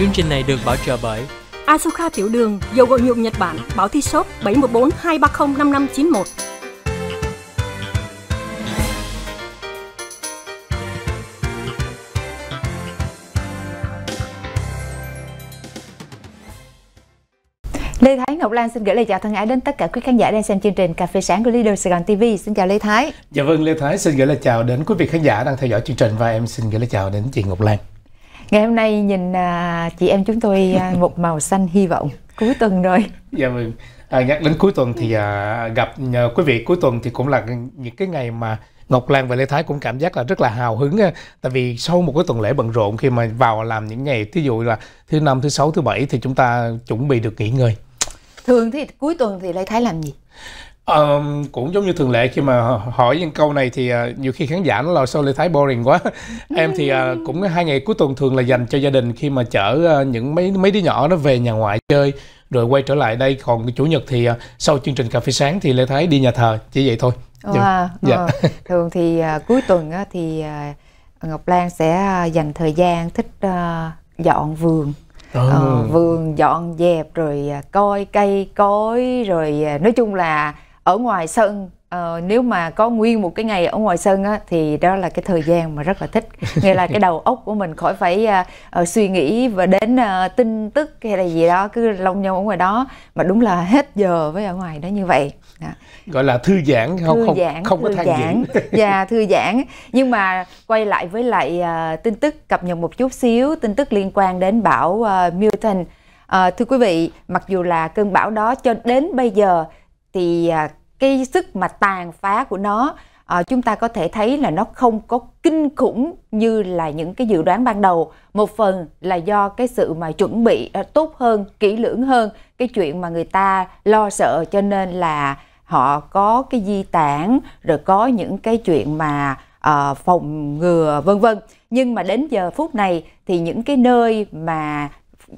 Chương trình này được bảo trợ bởi Asuka Tiểu Đường, dầu gội nhuộm Nhật Bản, báo thi shop 714 230 5591. Lê Thái Ngọc Lan xin gửi lời chào thân ái đến tất cả quý khán giả đang xem chương trình Cà phê sáng của Leader Sài Gòn TV. Xin chào Lê Thái. Dạ vâng, Lê Thái xin gửi lời chào đến quý vị khán giả đang theo dõi chương trình và em xin gửi lời chào đến chị Ngọc Lan ngày hôm nay nhìn à, chị em chúng tôi à, một màu xanh hy vọng cuối tuần rồi dạ vâng à, nhắc đến cuối tuần thì à, gặp à, quý vị cuối tuần thì cũng là những cái ngày mà Ngọc Lan và Lê Thái cũng cảm giác là rất là hào hứng tại vì sau một cái tuần lễ bận rộn khi mà vào làm những ngày ví dụ là thứ năm thứ sáu thứ bảy thì chúng ta chuẩn bị được nghỉ ngơi thường thì cuối tuần thì Lê Thái làm gì Um, cũng giống như thường lệ khi mà hỏi những câu này thì uh, nhiều khi khán giả nó lo sao Lê Thái boring quá em thì uh, cũng hai ngày cuối tuần thường là dành cho gia đình khi mà chở uh, những mấy mấy đứa nhỏ nó về nhà ngoại chơi rồi quay trở lại đây còn chủ nhật thì uh, sau chương trình cà phê sáng thì Lê Thái đi nhà thờ chỉ vậy thôi dạ. wow, dạ. Dạ. thường thì uh, cuối tuần uh, thì uh, Ngọc Lan sẽ uh, dành thời gian thích uh, dọn vườn Ừ. Uh, vườn dọn dẹp rồi coi cây cối rồi nói chung là ở ngoài sân uh, nếu mà có nguyên một cái ngày ở ngoài sân á, thì đó là cái thời gian mà rất là thích nghĩa là cái đầu óc của mình khỏi phải uh, uh, suy nghĩ và đến uh, tin tức hay là gì đó cứ lông nhông ở ngoài đó mà đúng là hết giờ với ở ngoài đó như vậy đó. gọi là thư giãn không thư giãn, không có than giãn và dạ, thư giãn nhưng mà quay lại với lại uh, tin tức cập nhật một chút xíu tin tức liên quan đến bão uh, Milton uh, thưa quý vị mặc dù là cơn bão đó cho đến bây giờ thì à, cái sức mà tàn phá của nó à, chúng ta có thể thấy là nó không có kinh khủng như là những cái dự đoán ban đầu một phần là do cái sự mà chuẩn bị à, tốt hơn kỹ lưỡng hơn cái chuyện mà người ta lo sợ cho nên là họ có cái di tản rồi có những cái chuyện mà à, phòng ngừa vân vân nhưng mà đến giờ phút này thì những cái nơi mà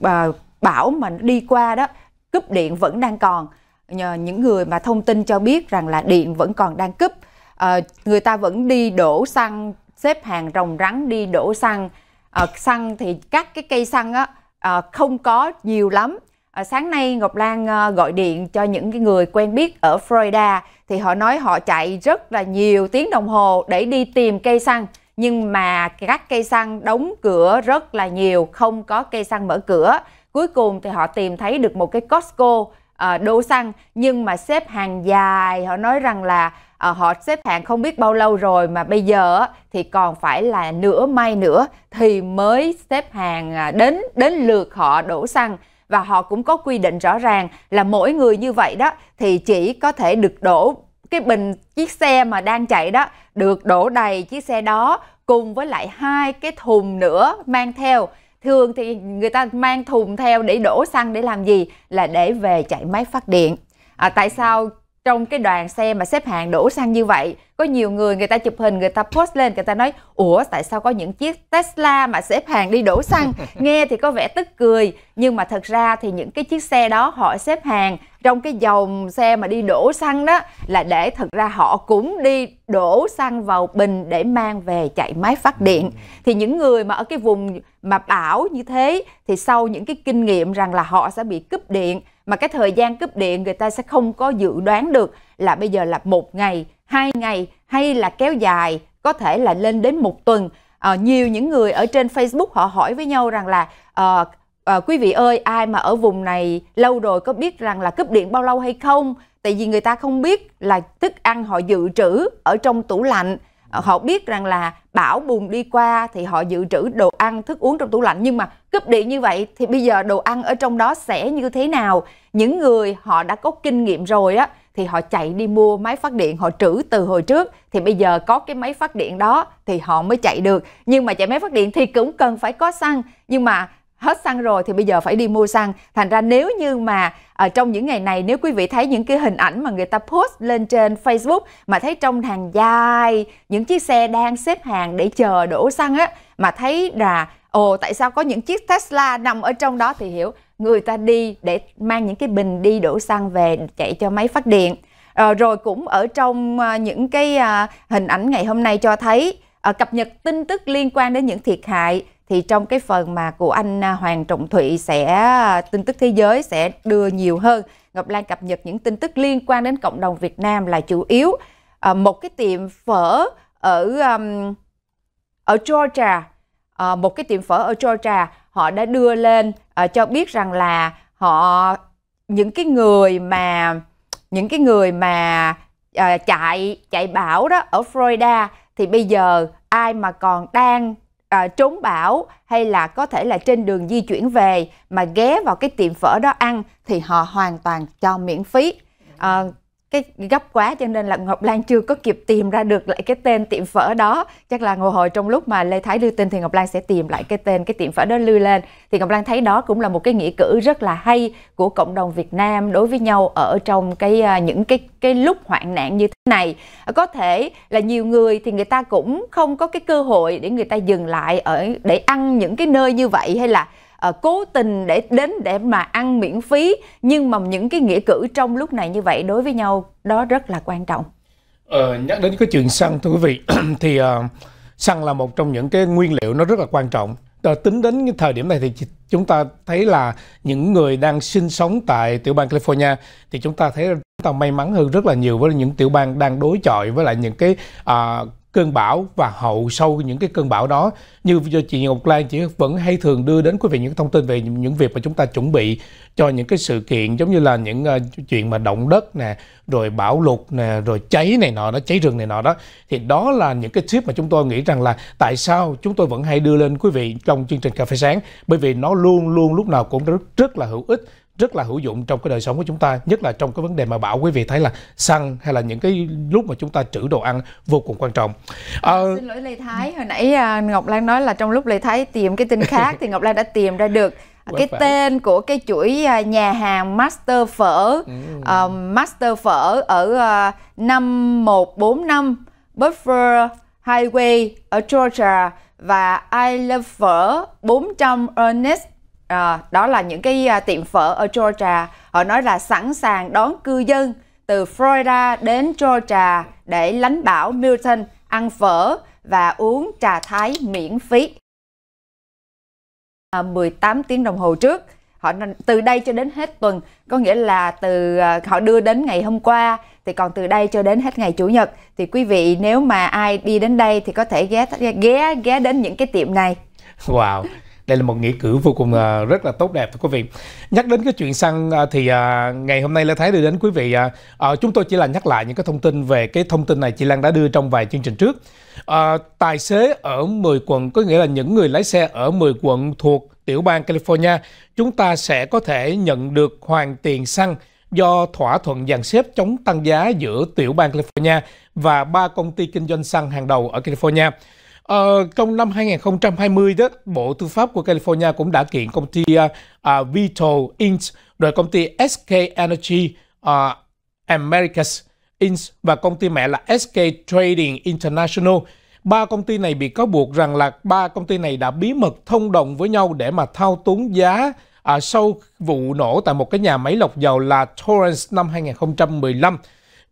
à, bão mà đi qua đó cúp điện vẫn đang còn nhờ những người mà thông tin cho biết rằng là điện vẫn còn đang cúp à, người ta vẫn đi đổ xăng xếp hàng rồng rắn đi đổ xăng à, xăng thì các cái cây xăng á à, không có nhiều lắm à, sáng nay Ngọc Lan à, gọi điện cho những cái người quen biết ở Florida thì họ nói họ chạy rất là nhiều tiếng đồng hồ để đi tìm cây xăng nhưng mà các cây xăng đóng cửa rất là nhiều không có cây xăng mở cửa cuối cùng thì họ tìm thấy được một cái Costco Ờ, đổ xăng nhưng mà xếp hàng dài họ nói rằng là à, họ xếp hàng không biết bao lâu rồi mà bây giờ thì còn phải là nửa may nữa thì mới xếp hàng ờ, đến đến lượt họ đổ xăng và họ cũng có quy định rõ ràng là mỗi người như vậy đó thì chỉ có thể được đổ cái bình chiếc xe mà đang chạy đó được đổ đầy chiếc xe đó cùng với lại hai cái thùng nữa mang theo thường thì người ta mang thùng theo để đổ xăng để làm gì là để về chạy máy phát điện à, tại sao trong cái đoàn xe mà xếp hàng đổ xăng như vậy có nhiều người người ta chụp hình người ta post lên người ta nói ủa tại sao có những chiếc Tesla mà xếp hàng đi đổ xăng nghe thì có vẻ tức cười nhưng mà thật ra thì những cái chiếc xe đó họ xếp hàng trong cái dòng xe mà đi đổ xăng đó là để thật ra họ cũng đi đổ xăng vào bình để mang về chạy máy phát điện ừ. thì những người mà ở cái vùng mà bảo như thế thì sau những cái kinh nghiệm rằng là họ sẽ bị cúp điện mà cái thời gian cúp điện người ta sẽ không có dự đoán được là bây giờ là một ngày 2 ngày hay là kéo dài có thể là lên đến một tuần à, nhiều những người ở trên Facebook họ hỏi với nhau rằng là à, à, quý vị ơi ai mà ở vùng này lâu rồi có biết rằng là cúp điện bao lâu hay không tại vì người ta không biết là thức ăn họ dự trữ ở trong tủ lạnh à, họ biết rằng là bão bùng đi qua thì họ dự trữ đồ ăn thức uống trong tủ lạnh nhưng mà cúp điện như vậy thì bây giờ đồ ăn ở trong đó sẽ như thế nào những người họ đã có kinh nghiệm rồi á thì họ chạy đi mua máy phát điện họ trữ từ hồi trước thì bây giờ có cái máy phát điện đó thì họ mới chạy được nhưng mà chạy máy phát điện thì cũng cần phải có xăng nhưng mà hết xăng rồi thì bây giờ phải đi mua xăng thành ra nếu như mà ở ờ, trong những ngày này nếu quý vị thấy những cái hình ảnh mà người ta post lên trên Facebook mà thấy trong hàng dài những chiếc xe đang xếp hàng để chờ đổ xăng á mà thấy là ồ tại sao có những chiếc Tesla nằm ở trong đó thì hiểu người ta đi để mang những cái bình đi đổ xăng về chạy cho máy phát điện à, rồi cũng ở trong à, những cái à, hình ảnh ngày hôm nay cho thấy à, cập nhật tin tức liên quan đến những thiệt hại thì trong cái phần mà của anh à, Hoàng Trọng Thụy sẽ à, tin tức thế giới sẽ đưa nhiều hơn. Ngọc Lan cập nhật những tin tức liên quan đến cộng đồng Việt Nam là chủ yếu. À, một cái tiệm phở ở um, ở Georgia, à, một cái tiệm phở ở Georgia họ đã đưa lên Ờ, cho biết rằng là họ những cái người mà những cái người mà uh, chạy chạy bão đó ở Florida thì bây giờ ai mà còn đang à, trốn bão hay là có thể là trên đường di chuyển về mà ghé vào cái tiệm phở đó ăn thì họ hoàn toàn cho miễn phí. À, cái gấp quá cho nên là Ngọc Lan chưa có kịp tìm ra được lại cái tên tiệm phở đó chắc là ngồi hồi trong lúc mà Lê Thái đưa tin thì Ngọc Lan sẽ tìm lại cái tên cái tiệm phở đó lưu lên thì Ngọc Lan thấy đó cũng là một cái nghĩa cử rất là hay của cộng đồng Việt Nam đối với nhau ở trong cái à, những cái cái lúc hoạn nạn như thế này à, có thể là nhiều người thì người ta cũng không có cái cơ hội để người ta dừng lại ở để ăn những cái nơi như vậy hay là uh, cố tình để đến để mà ăn miễn phí nhưng mà những cái nghĩa cử trong lúc này như vậy đối với nhau đó rất là quan trọng. Ờ, nhắc đến cái chuyện xăng thưa quý vị thì uh, là một trong những cái nguyên liệu nó rất là quan trọng à, tính đến cái thời điểm này thì chúng ta thấy là những người đang sinh sống tại tiểu bang California thì chúng ta thấy chúng ta may mắn hơn rất là nhiều với những tiểu bang đang đối chọi với lại những cái à, cơn bão và hậu sâu những cái cơn bão đó như chị Ngọc Lan chị vẫn hay thường đưa đến quý vị những thông tin về những việc mà chúng ta chuẩn bị cho những cái sự kiện giống như là những ờ, chuyện mà động đất nè rồi bão lụt nè rồi cháy này nọ đó cháy rừng này nọ đó thì đó là những cái tip mà chúng tôi nghĩ rằng là tại sao chúng tôi vẫn hay đưa lên quý vị trong chương trình cà phê sáng bởi vì nó luôn luôn lúc nào cũng rất rất là hữu ích rất là hữu dụng trong cái đời sống của chúng ta nhất là trong cái vấn đề mà bảo quý vị thấy là xăng hay là những cái lúc mà chúng ta trữ đồ ăn vô cùng quan trọng à, xin lỗi lê thái hồi nãy à, ngọc lan nói là trong lúc lê thái tìm cái tin khác thì ngọc lan đã tìm ra được cái phải. tên của cái chuỗi à, nhà hàng Master Phở ừ. uh, Master Phở ở uh, à, 5145 Buffer Highway ở Georgia và I Love Phở 400 Ernest à, đó là những cái à, tiệm phở ở Georgia họ nói là sẵn sàng đón cư dân từ Florida đến Georgia để lánh bão Milton ăn phở và uống trà thái miễn phí. À, ờ, 18 tiếng đồng hồ trước họ từ đây cho đến hết tuần có nghĩa là từ à, họ đưa đến ngày hôm qua thì còn từ đây cho đến hết ngày chủ nhật thì quý vị nếu mà ai đi đến đây thì có thể ghé ghé ghé đến những cái tiệm này wow đây là một nghĩa cử vô cùng uh, rất là tốt đẹp thưa quý vị nhắc đến cái chuyện xăng uh, thì uh, ngày hôm nay lê thái đưa đến quý vị uh, uh, chúng tôi chỉ là nhắc lại những cái thông tin về cái thông tin này chị lan đã đưa trong vài chương trình trước uh, tài xế ở 10 quận có nghĩa là những người lái xe ở 10 quận thuộc tiểu bang california chúng ta sẽ có thể nhận được hoàn tiền xăng do thỏa thuận dàn xếp chống tăng giá giữa tiểu bang California và ba công ty kinh doanh xăng hàng đầu ở California. Ờ, trong năm 2020 đó, Bộ Tư pháp của California cũng đã kiện công ty uh, uh, Inc. rồi công ty SK Energy uh, Americas Inc. và công ty mẹ là SK Trading International. Ba công ty này bị cáo buộc rằng là ba công ty này đã bí mật thông đồng với nhau để mà thao túng giá uh, sau vụ nổ tại một cái nhà máy lọc dầu là Torrance năm 2015.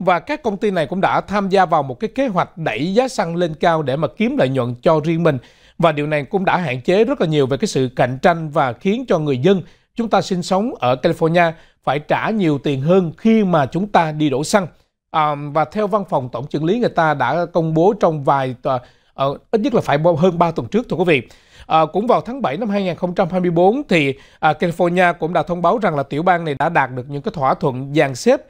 Và các công ty này cũng đã tham gia vào một cái kế hoạch đẩy giá xăng lên cao để mà kiếm lợi nhuận cho riêng mình. Và điều này cũng đã hạn chế rất là nhiều về cái sự cạnh tranh và khiến cho người dân chúng ta sinh sống ở California phải trả nhiều tiền hơn khi mà chúng ta đi đổ xăng. À, và theo văn phòng tổng trưởng lý người ta đã công bố trong vài à, ít nhất là phải hơn 3 tuần trước thưa quý vị. À, cũng vào tháng 7 năm 2024 thì à, California cũng đã thông báo rằng là tiểu bang này đã đạt được những cái thỏa thuận dàn xếp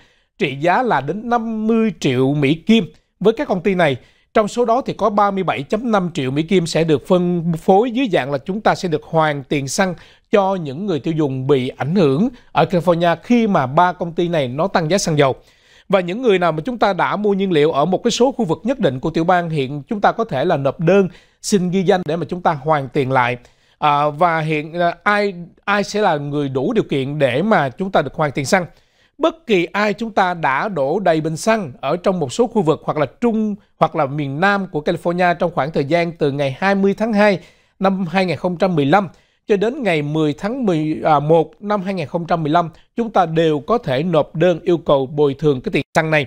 trị giá là đến 50 triệu Mỹ Kim với các công ty này. Trong số đó thì có 37.5 triệu Mỹ Kim sẽ được phân phối dưới dạng là chúng ta sẽ được hoàn tiền xăng cho những người tiêu dùng bị ảnh hưởng ở California khi mà ba công ty này nó tăng giá xăng dầu. Và những người nào mà chúng ta đã mua nhiên liệu ở một cái số khu vực nhất định của tiểu bang hiện chúng ta có thể là nộp đơn xin ghi danh để mà chúng ta hoàn tiền lại. À, và hiện à, ai ai sẽ là người đủ điều kiện để mà chúng ta được hoàn tiền xăng bất kỳ ai chúng ta đã đổ đầy bình xăng ở trong một số khu vực hoặc là trung hoặc là miền Nam của California trong khoảng thời gian từ ngày 20 tháng 2 năm 2015 cho đến ngày 10 tháng 11 à, năm 2015, chúng ta đều có thể nộp đơn yêu cầu bồi thường cái tiền xăng này.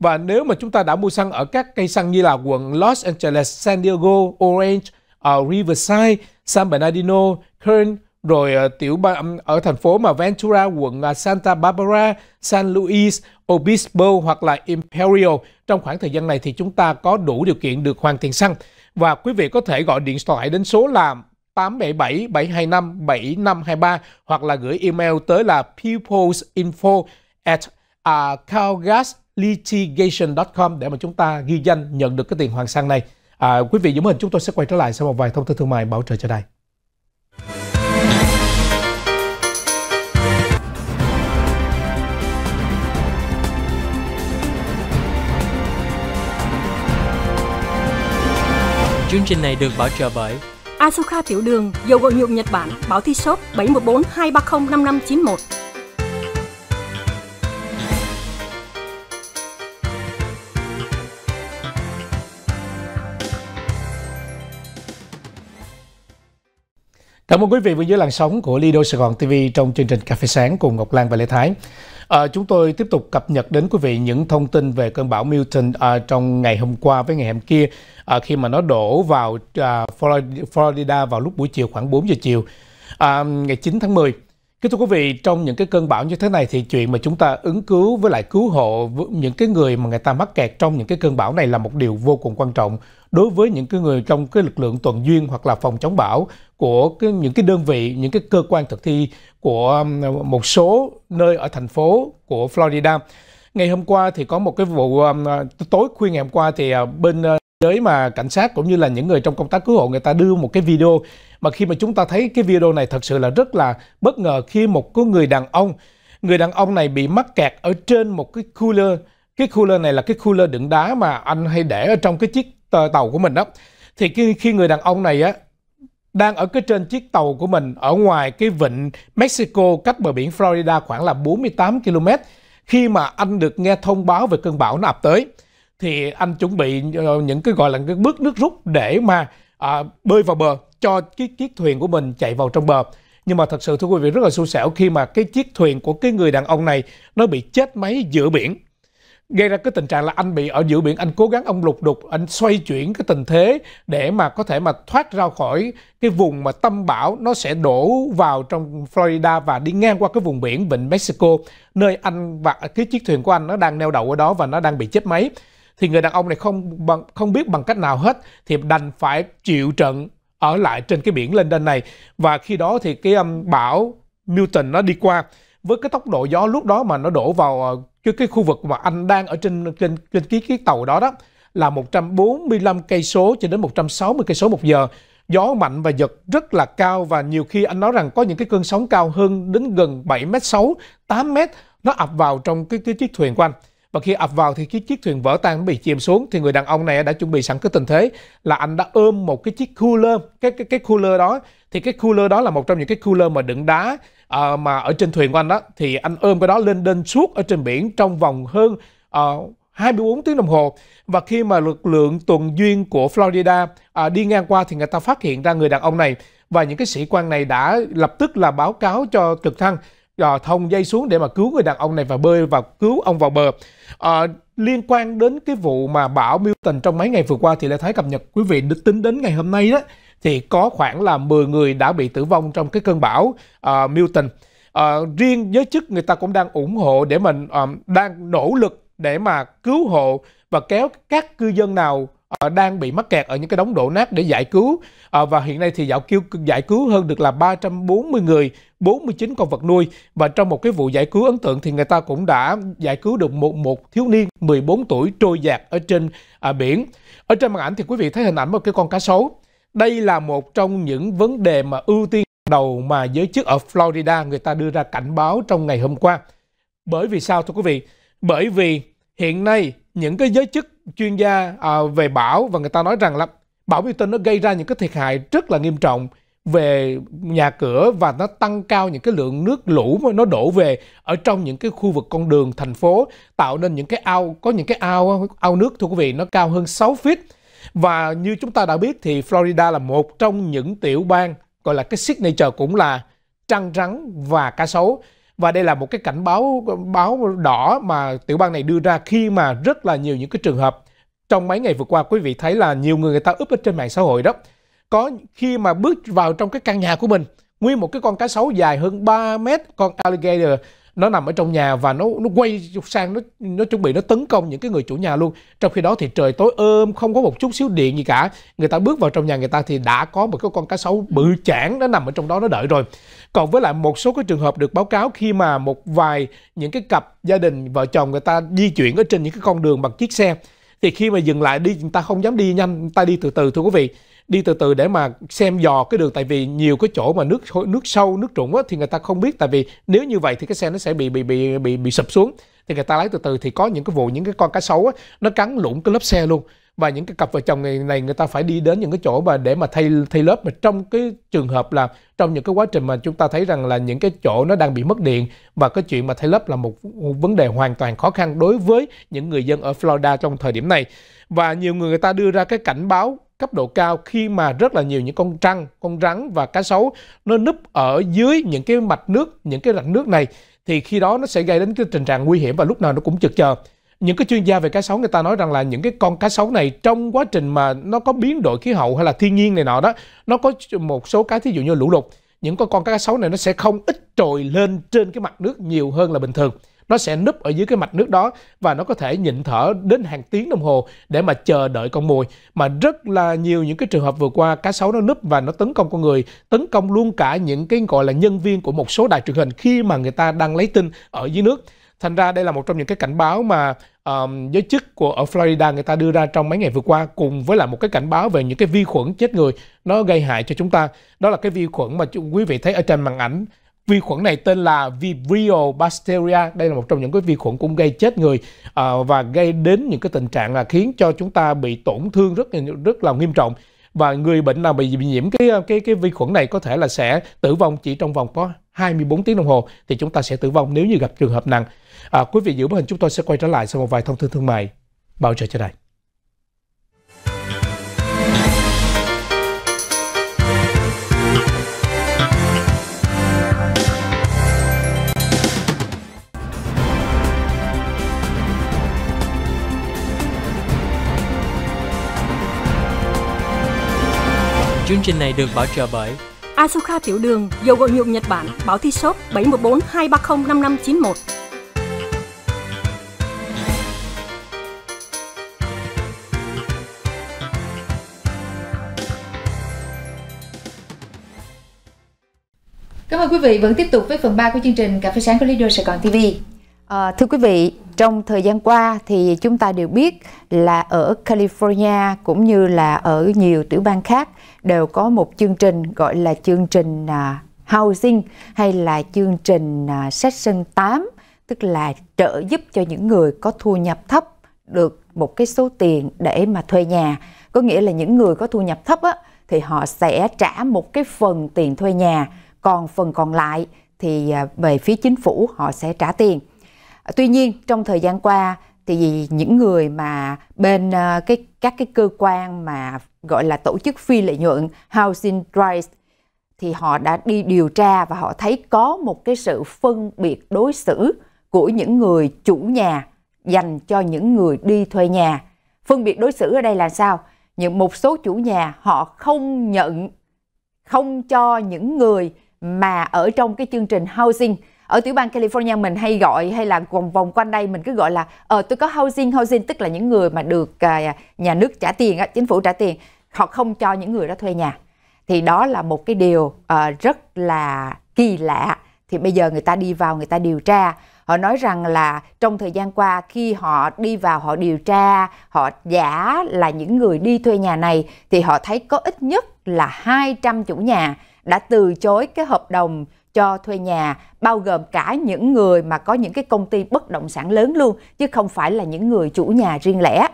Và nếu mà chúng ta đã mua xăng ở các cây xăng như là quận Los Angeles, San Diego, Orange, uh, Riverside, San Bernardino, Kern, rồi uh, tiểu bang ở thành phố mà Ventura, quận uh, Santa Barbara, San Luis Obispo hoặc là Imperial. Trong khoảng thời gian này thì chúng ta có đủ điều kiện được hoàn tiền xăng và quý vị có thể gọi điện thoại đến số là 877 725 7523 hoặc là gửi email tới là peoplesinfo at calgaslitigation.com để mà chúng ta ghi danh nhận được cái tiền hoàn xăng này. À, quý vị giữ hình chúng tôi sẽ quay trở lại sau một vài thông tin thương mại bảo trợ cho đây. Chương trình này được bảo trợ bởi Asuka Tiểu Đường, dầu gội nhuộm Nhật Bản, Bảo Thi Shop 714 230 5591. Cảm ơn quý vị vừa dưới làn sóng của Lido Sài Gòn TV trong chương trình Cà phê sáng cùng Ngọc Lan và Lê Thái. À, chúng tôi tiếp tục cập nhật đến quý vị những thông tin về cơn bão Milton à, trong ngày hôm qua với ngày hôm kia à, khi mà nó đổ vào à, Florida vào lúc buổi chiều khoảng 4 giờ chiều. À, ngày 9 tháng 10 Kính thưa quý vị, trong những cái cơn bão như thế này thì chuyện mà chúng ta ứng cứu với lại cứu hộ những cái người mà người ta mắc kẹt trong những cái cơn bão này là một điều vô cùng quan trọng đối với những cái người trong cái lực lượng tuần duyên hoặc là phòng chống bão của cái, những cái đơn vị, những cái cơ quan thực thi của um, một số nơi ở thành phố của Florida. Ngày hôm qua thì có một cái vụ um, tối khuya ngày hôm qua thì uh, bên uh, giới mà cảnh sát cũng như là những người trong công tác cứu hộ người ta đưa một cái video mà khi mà chúng ta thấy cái video này thật sự là rất là bất ngờ khi một cái người đàn ông người đàn ông này bị mắc kẹt ở trên một cái cooler cái cooler này là cái cooler đựng đá mà anh hay để ở trong cái chiếc tàu của mình đó thì khi, khi người đàn ông này á đang ở cái trên chiếc tàu của mình ở ngoài cái vịnh Mexico cách bờ biển Florida khoảng là 48 km khi mà anh được nghe thông báo về cơn bão nó ập tới thì anh chuẩn bị ờ, những cái gọi là cái bước nước rút để mà à, bơi vào bờ cho cái chiếc thuyền của mình chạy vào trong bờ nhưng mà thật sự thưa quý vị rất là xui xẻo khi mà cái chiếc thuyền của cái người đàn ông này nó bị chết máy giữa biển gây ra cái tình trạng là anh bị ở giữa biển anh cố gắng ông lục đục anh xoay chuyển cái tình thế để mà có thể mà thoát ra khỏi cái vùng mà tâm bão nó sẽ đổ vào trong Florida và đi ngang qua cái vùng biển vịnh Mexico nơi anh và cái chiếc thuyền của anh nó đang neo đậu ở đó và nó đang bị chết máy thì người đàn ông này không không biết bằng cách nào hết thì đành phải chịu trận ở lại trên cái biển London này và khi đó thì cái um, bão Milton nó đi qua với cái tốc độ gió lúc đó mà nó đổ vào ờ, cái cái khu vực mà anh đang ở trên trên trên cái cái tàu đó đó là 145 cây số cho đến 160 cây số một giờ. Gió mạnh và giật rất là cao và nhiều khi anh nói rằng có những cái cơn sóng cao hơn đến gần 7 m 6, 8 m nó ập vào trong cái cái chiếc thuyền của anh. Và khi ập vào thì chiếc chiếc thuyền vỡ tan bị chìm xuống thì người đàn ông này đã chuẩn bị sẵn cái tình thế là anh đã ôm một cái chiếc cooler, cái cái cái cooler đó thì cái cooler đó là một trong những cái cooler mà đựng đá uh, mà ở trên thuyền của anh đó thì anh ôm cái đó lên lên suốt ở trên biển trong vòng hơn uh, ờ, 24 tiếng đồng hồ và khi mà lực lượng tuần duyên của Florida à, đi ngang qua thì người ta phát hiện ra người đàn ông này và những cái sĩ quan này đã lập tức là báo cáo cho trực thăng à, thông dây xuống để mà cứu người đàn ông này và bơi và cứu ông vào bờ à, liên quan đến cái vụ mà bão Milton trong mấy ngày vừa qua thì Lê Thái cập nhật quý vị tính đến ngày hôm nay đó thì có khoảng là 10 người đã bị tử vong trong cái cơn bão à, Milton à, riêng giới chức người ta cũng đang ủng hộ để mình à, đang nỗ lực để mà cứu hộ và kéo các cư dân nào Ờ, đang bị mắc kẹt ở những cái đống đổ nát để giải cứu ờ, và hiện nay thì dạo kêu giải cứu hơn được là 340 người 49 con vật nuôi và trong một cái vụ giải cứu ấn tượng thì người ta cũng đã giải cứu được một một thiếu niên 14 tuổi trôi dạt ở trên uh, biển ở trên màn ảnh thì quý vị thấy hình ảnh một cái con cá sấu đây là một trong những vấn đề mà ưu tiên đầu mà giới chức ở Florida người ta đưa ra cảnh báo trong ngày hôm qua bởi vì sao thưa quý vị bởi vì hiện nay những cái giới chức chuyên gia à, về bão và người ta nói rằng là bão Milton nó gây ra những cái thiệt hại rất là nghiêm trọng về nhà cửa và nó tăng cao những cái lượng nước lũ mà nó đổ về ở trong những cái khu vực con đường thành phố tạo nên những cái ao có những cái ao ao nước thưa quý vị nó cao hơn 6 feet và như chúng ta đã biết thì Florida là một trong những tiểu bang gọi là cái signature cũng là trăng rắn và cá sấu và đây là một cái cảnh báo báo đỏ mà tiểu bang này đưa ra khi mà rất là nhiều những cái trường hợp trong mấy ngày vừa qua quý vị thấy là nhiều người người ta úp trên mạng xã hội đó có khi mà bước vào trong cái căn nhà của mình nguyên một cái con cá sấu dài hơn 3 mét con alligator nó nằm ở trong nhà và nó nó quay sang nó nó chuẩn bị nó tấn công những cái người chủ nhà luôn trong khi đó thì trời tối ôm không có một chút xíu điện gì cả người ta bước vào trong nhà người ta thì đã có một cái con cá sấu bự chản nó nằm ở trong đó nó đợi rồi còn với lại một số cái trường hợp được báo cáo khi mà một vài những cái cặp gia đình vợ chồng người ta di chuyển ở trên những cái con đường bằng chiếc xe thì khi mà dừng lại đi người ta không dám đi nhanh người ta đi từ từ thưa quý vị đi từ từ để mà xem dò cái đường tại vì nhiều cái chỗ mà nước nước sâu nước trũng á, thì người ta không biết tại vì nếu như vậy thì cái xe nó sẽ bị bị bị bị bị sụp xuống thì người ta lái từ từ thì có những cái vụ những cái con cá sấu á, nó cắn lủng cái lớp xe luôn và những cái cặp vợ chồng này, này người ta phải đi đến những cái chỗ mà để mà thay thay lớp mà trong cái trường hợp là trong những cái quá trình mà chúng ta thấy rằng là những cái chỗ nó đang bị mất điện và cái chuyện mà thay lớp là một, vấn đề hoàn toàn khó khăn đối với những người dân ở Florida trong thời điểm này và nhiều người người ta đưa ra cái cảnh báo cấp độ cao khi mà rất là nhiều những con trăng, con rắn và cá sấu nó núp ở dưới những cái mạch nước, những cái rạch nước này thì khi đó nó sẽ gây đến cái tình trạng nguy hiểm và lúc nào nó cũng chực chờ. Những cái chuyên gia về cá sấu người ta nói rằng là những cái con cá sấu này trong quá trình mà nó có biến đổi khí hậu hay là thiên nhiên này nọ đó, nó có một số cái thí dụ như lũ lụt, những con con cá sấu này nó sẽ không ít trồi lên trên cái mặt nước nhiều hơn là bình thường nó sẽ núp ở dưới cái mạch nước đó và nó có thể nhịn thở đến hàng tiếng đồng hồ để mà chờ đợi con mồi mà rất là nhiều những cái trường hợp vừa qua cá sấu nó núp và nó tấn công con người tấn công luôn cả những cái gọi là nhân viên của một số đài truyền hình khi mà người ta đang lấy tin ở dưới nước thành ra đây là một trong những cái cảnh báo mà um, giới chức của ở Florida người ta đưa ra trong mấy ngày vừa qua cùng với là một cái cảnh báo về những cái vi khuẩn chết người nó gây hại cho chúng ta đó là cái vi khuẩn mà quý vị thấy ở trên màn ảnh Vi khuẩn này tên là Vibrio Bacteria. Đây là một trong những cái vi khuẩn cũng gây chết người uh, và gây đến những cái tình trạng là khiến cho chúng ta bị tổn thương rất rất là nghiêm trọng và người bệnh nào bị nhiễm cái cái cái vi khuẩn này có thể là sẽ tử vong chỉ trong vòng có 24 tiếng đồng hồ thì chúng ta sẽ tử vong nếu như gặp trường hợp nặng. À, quý vị giữ màn hình chúng tôi sẽ quay trở lại sau một vài thông tin thương mại. Bảo trợ cho đây. Chương trình này được bảo trợ bởi Asuka Tiểu Đường, dầu gội nhuộm Nhật Bản, bảo thi shop 714 230 5591. Cảm ơn quý vị vẫn tiếp tục với phần 3 của chương trình Cà phê sáng của Lido Sài Gòn TV. À, thưa quý vị, trong thời gian qua thì chúng ta đều biết là ở California cũng như là ở nhiều tiểu bang khác đều có một chương trình gọi là chương trình à, housing hay là chương trình à, section 8 tức là trợ giúp cho những người có thu nhập thấp được một cái số tiền để mà thuê nhà. Có nghĩa là những người có thu nhập thấp á, thì họ sẽ trả một cái phần tiền thuê nhà, còn phần còn lại thì à, về phía chính phủ họ sẽ trả tiền. À, tuy nhiên trong thời gian qua thì những người mà bên ờ, cái các cái cơ quan mà gọi là tổ chức phi lợi nhuận housing rights thì họ đã đi điều tra và họ thấy có một cái sự phân biệt đối xử của những người chủ nhà dành cho những người đi thuê nhà. Phân biệt đối xử ở đây là sao? Những một số chủ nhà họ không nhận không cho những người mà ở trong cái chương trình housing ở tiểu bang California mình hay gọi hay là vòng vòng quanh đây mình cứ gọi là ờ tôi có housing housing tức là những người mà được uh, nhà nước trả tiền uh, chính phủ trả tiền họ không cho những người đó thuê nhà thì đó là một cái điều uh, rất là kỳ lạ thì bây giờ người ta đi vào người ta điều tra họ nói rằng là trong thời gian qua khi họ đi vào họ điều tra họ giả là những người đi thuê nhà này thì họ thấy có ít nhất là 200 chủ nhà đã từ chối cái hợp đồng cho thuê nhà bao gồm cả những người mà có những cái công ty bất động sản lớn luôn chứ không phải là những người chủ nhà riêng lẻ.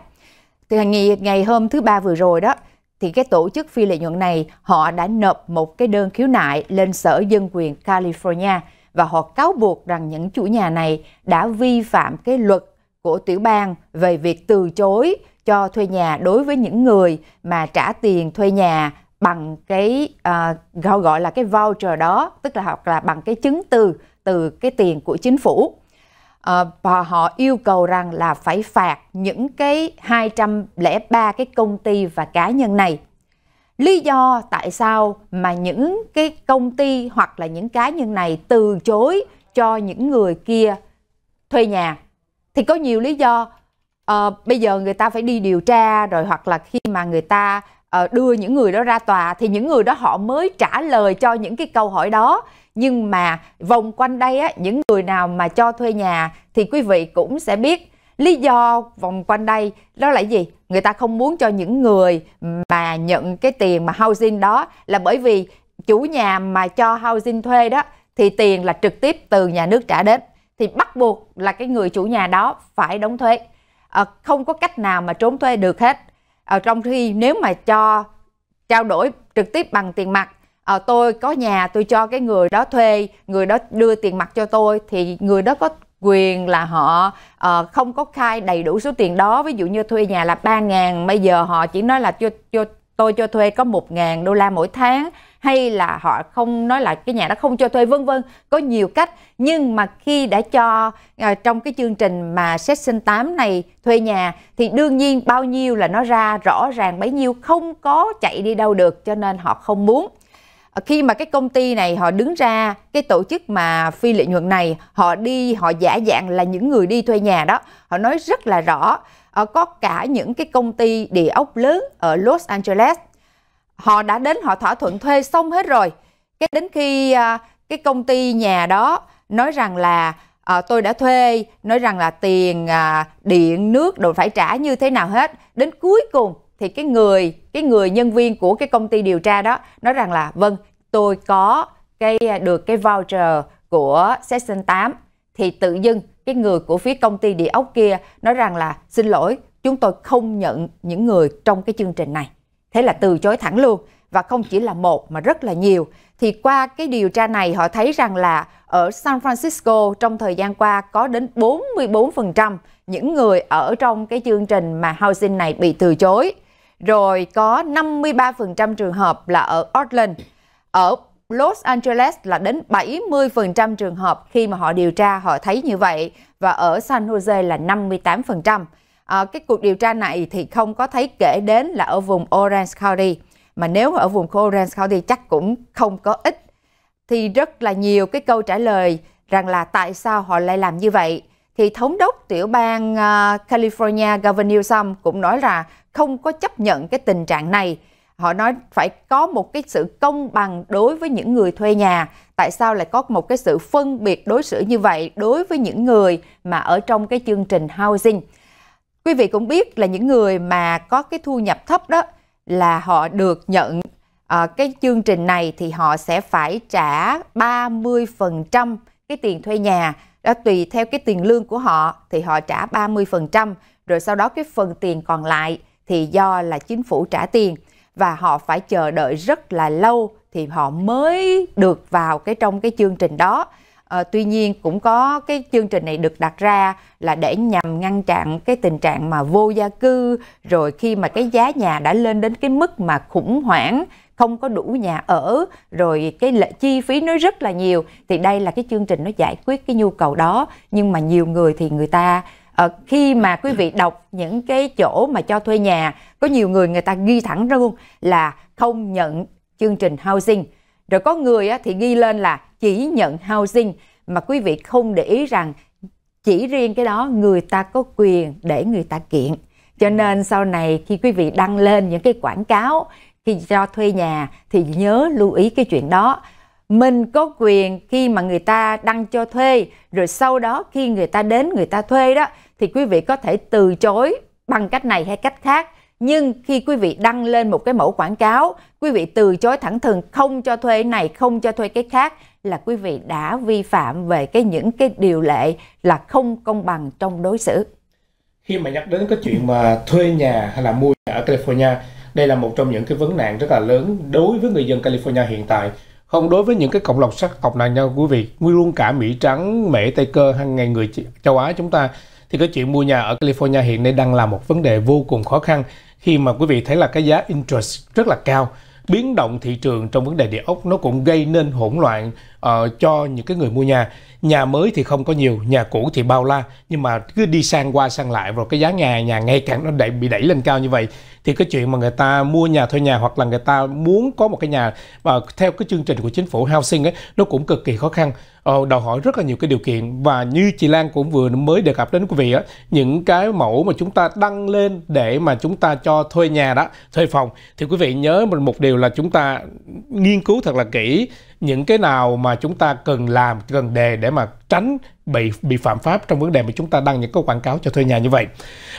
Từ ngày ngày hôm thứ ba vừa rồi đó thì cái tổ chức phi lợi nhuận này họ đã nộp một cái đơn khiếu nại lên Sở Dân quyền California và họ cáo buộc rằng những chủ nhà này đã vi phạm cái luật của tiểu bang về việc từ chối cho thuê nhà đối với những người mà trả tiền thuê nhà bằng cái uh, gọi là cái voucher đó tức là hoặc là bằng cái chứng từ từ cái tiền của chính phủ uh, và họ yêu cầu rằng là phải phạt những cái 203 cái công ty và cá nhân này lý do tại sao mà những cái công ty hoặc là những cá nhân này từ chối cho những người kia thuê nhà thì có nhiều lý do à, bây giờ người ta phải đi điều tra rồi hoặc là khi mà người ta Ờ, đưa những người đó ra tòa thì những người đó họ mới trả lời cho những cái câu hỏi đó nhưng mà vòng quanh đây á, những người nào mà cho thuê nhà thì quý vị cũng sẽ biết lý do vòng quanh đây đó là gì người ta không muốn cho những người mà nhận cái tiền mà housing đó là bởi vì chủ nhà mà cho housing thuê đó thì tiền là trực tiếp từ nhà nước trả đến thì bắt buộc là cái người chủ nhà đó phải đóng thuế à, không có cách nào mà trốn thuê được hết ở ờ, trong khi nếu mà cho trao đổi trực tiếp bằng tiền mặt à, tôi có nhà tôi cho cái người đó thuê người đó đưa tiền mặt cho tôi thì người đó có quyền là họ uh, không có khai đầy đủ số tiền đó ví dụ như thuê nhà là 3 ngàn bây giờ họ chỉ nói là cho, cho tôi cho thuê có 1 ngàn đô la mỗi tháng hay là họ không nói là cái nhà đó không cho thuê vân vân có nhiều cách nhưng mà khi đã cho à, trong cái chương trình mà xét sinh 8 này thuê nhà thì đương nhiên bao nhiêu là nó ra rõ ràng bấy nhiêu không có chạy đi đâu được cho nên họ không muốn ờ, khi mà cái công ty này họ đứng ra cái tổ chức mà phi lợi nhuận này họ đi họ giả dạng là những người đi thuê nhà đó họ nói rất là rõ ờ, có cả những cái công ty địa ốc lớn ở Los Angeles họ đã đến họ thỏa thuận thuê xong hết rồi cái đến khi à, cái công ty nhà đó nói rằng là à, tôi đã thuê nói rằng là tiền à, điện nước đồ phải trả như thế nào hết đến cuối cùng thì cái người cái người nhân viên của cái công ty điều tra đó nói rằng là vâng tôi có cái à, được cái voucher của section 8 thì tự dưng cái người của phía công ty địa ốc kia nói rằng là xin lỗi chúng tôi không nhận những người trong cái chương trình này Thế là từ chối thẳng luôn và không chỉ là một mà rất là nhiều. Thì qua cái điều tra này họ thấy rằng là ở San Francisco trong thời gian qua có đến 44% những người ở trong cái chương trình mà housing này bị từ chối. Rồi có 53% trường hợp là ở Portland. Ở Los Angeles là đến 70% trường hợp khi mà họ điều tra họ thấy như vậy và ở San Jose là 58% à, cái cuộc điều tra này thì không có thấy kể đến là ở vùng Orange County mà nếu ở vùng Orange County chắc cũng không có ít thì rất là nhiều cái câu trả lời rằng là tại sao họ lại làm như vậy thì thống đốc tiểu bang ờ, California Gavin Newsom cũng nói là không có chấp nhận cái tình trạng này họ nói phải có một cái sự công bằng đối với những người thuê nhà tại sao lại có một cái sự phân biệt đối xử như vậy đối với những người mà ở trong cái chương trình housing Quý vị cũng biết là những người mà có cái thu nhập thấp đó là họ được nhận à, cái chương trình này thì họ sẽ phải trả 30% cái tiền thuê nhà đó tùy theo cái tiền lương của họ thì họ trả 30% rồi sau đó cái phần tiền còn lại thì do là chính phủ trả tiền và họ phải chờ đợi rất là lâu thì họ mới được vào cái trong cái chương trình đó À, tuy nhiên cũng có cái chương trình này được đặt ra là để nhằm ngăn chặn cái tình trạng mà vô gia cư rồi khi mà cái giá nhà đã lên đến cái mức mà khủng hoảng không có đủ nhà ở rồi cái lệ chi phí nó rất là nhiều thì đây là cái chương trình nó giải quyết cái nhu cầu đó nhưng mà nhiều người thì người ta uh, khi mà quý vị đọc những cái chỗ mà cho thuê nhà có nhiều người người ta ghi thẳng ra luôn là không nhận chương trình housing rồi có người thì ghi lên là chỉ nhận housing mà quý vị không để ý rằng chỉ riêng cái đó người ta có quyền để người ta kiện. Cho ừ. nên sau này khi quý vị đăng lên những cái quảng cáo khi cho thuê nhà thì nhớ lưu ý cái chuyện đó. Mình có quyền khi mà người ta đăng cho thuê rồi sau đó khi người ta đến người ta thuê đó thì quý vị có thể từ chối bằng cách này hay cách khác nhưng khi quý vị đăng lên một cái mẫu quảng cáo, quý vị từ chối thẳng thừng không cho thuê này, không cho thuê cái khác là quý vị đã vi phạm về cái những cái điều lệ là không công bằng trong đối xử. Khi mà nhắc đến cái chuyện mà thuê nhà hay là mua nhà ở California, đây là một trong những cái vấn nạn rất là lớn đối với người dân California hiện tại không đối với những cái cộng đồng sắc tộc nào nha quý vị nguyên luôn cả mỹ trắng Mỹ tây cơ hay ngày người châu á chúng ta thì cái chuyện mua nhà ở california hiện nay đang là một vấn đề vô cùng khó khăn khi mà quý vị thấy là cái giá interest rất là cao biến động thị trường trong vấn đề địa ốc nó cũng gây nên hỗn loạn uh, cho những cái người mua nhà nhà mới thì không có nhiều nhà cũ thì bao la nhưng mà cứ đi sang qua sang lại rồi cái giá nhà nhà ngày càng nó đẩy bị đẩy lên cao như vậy thì cái chuyện mà người ta mua nhà thuê nhà hoặc là người ta muốn có một cái nhà và ờ, theo cái chương trình của chính phủ housing ấy nó cũng cực kỳ khó khăn Ờ, đòi hỏi rất là nhiều cái điều kiện và như chị Lan cũng vừa mới đề cập đến quý vị á, những cái mẫu mà chúng ta đăng lên để mà chúng ta cho thuê nhà đó, thuê phòng thì quý vị nhớ mình một điều là chúng ta nghiên cứu thật là kỹ những cái nào mà chúng ta cần làm, cần đề để mà tránh bị bị phạm pháp trong vấn đề mà chúng ta đăng những cái quảng cáo cho thuê nhà như vậy.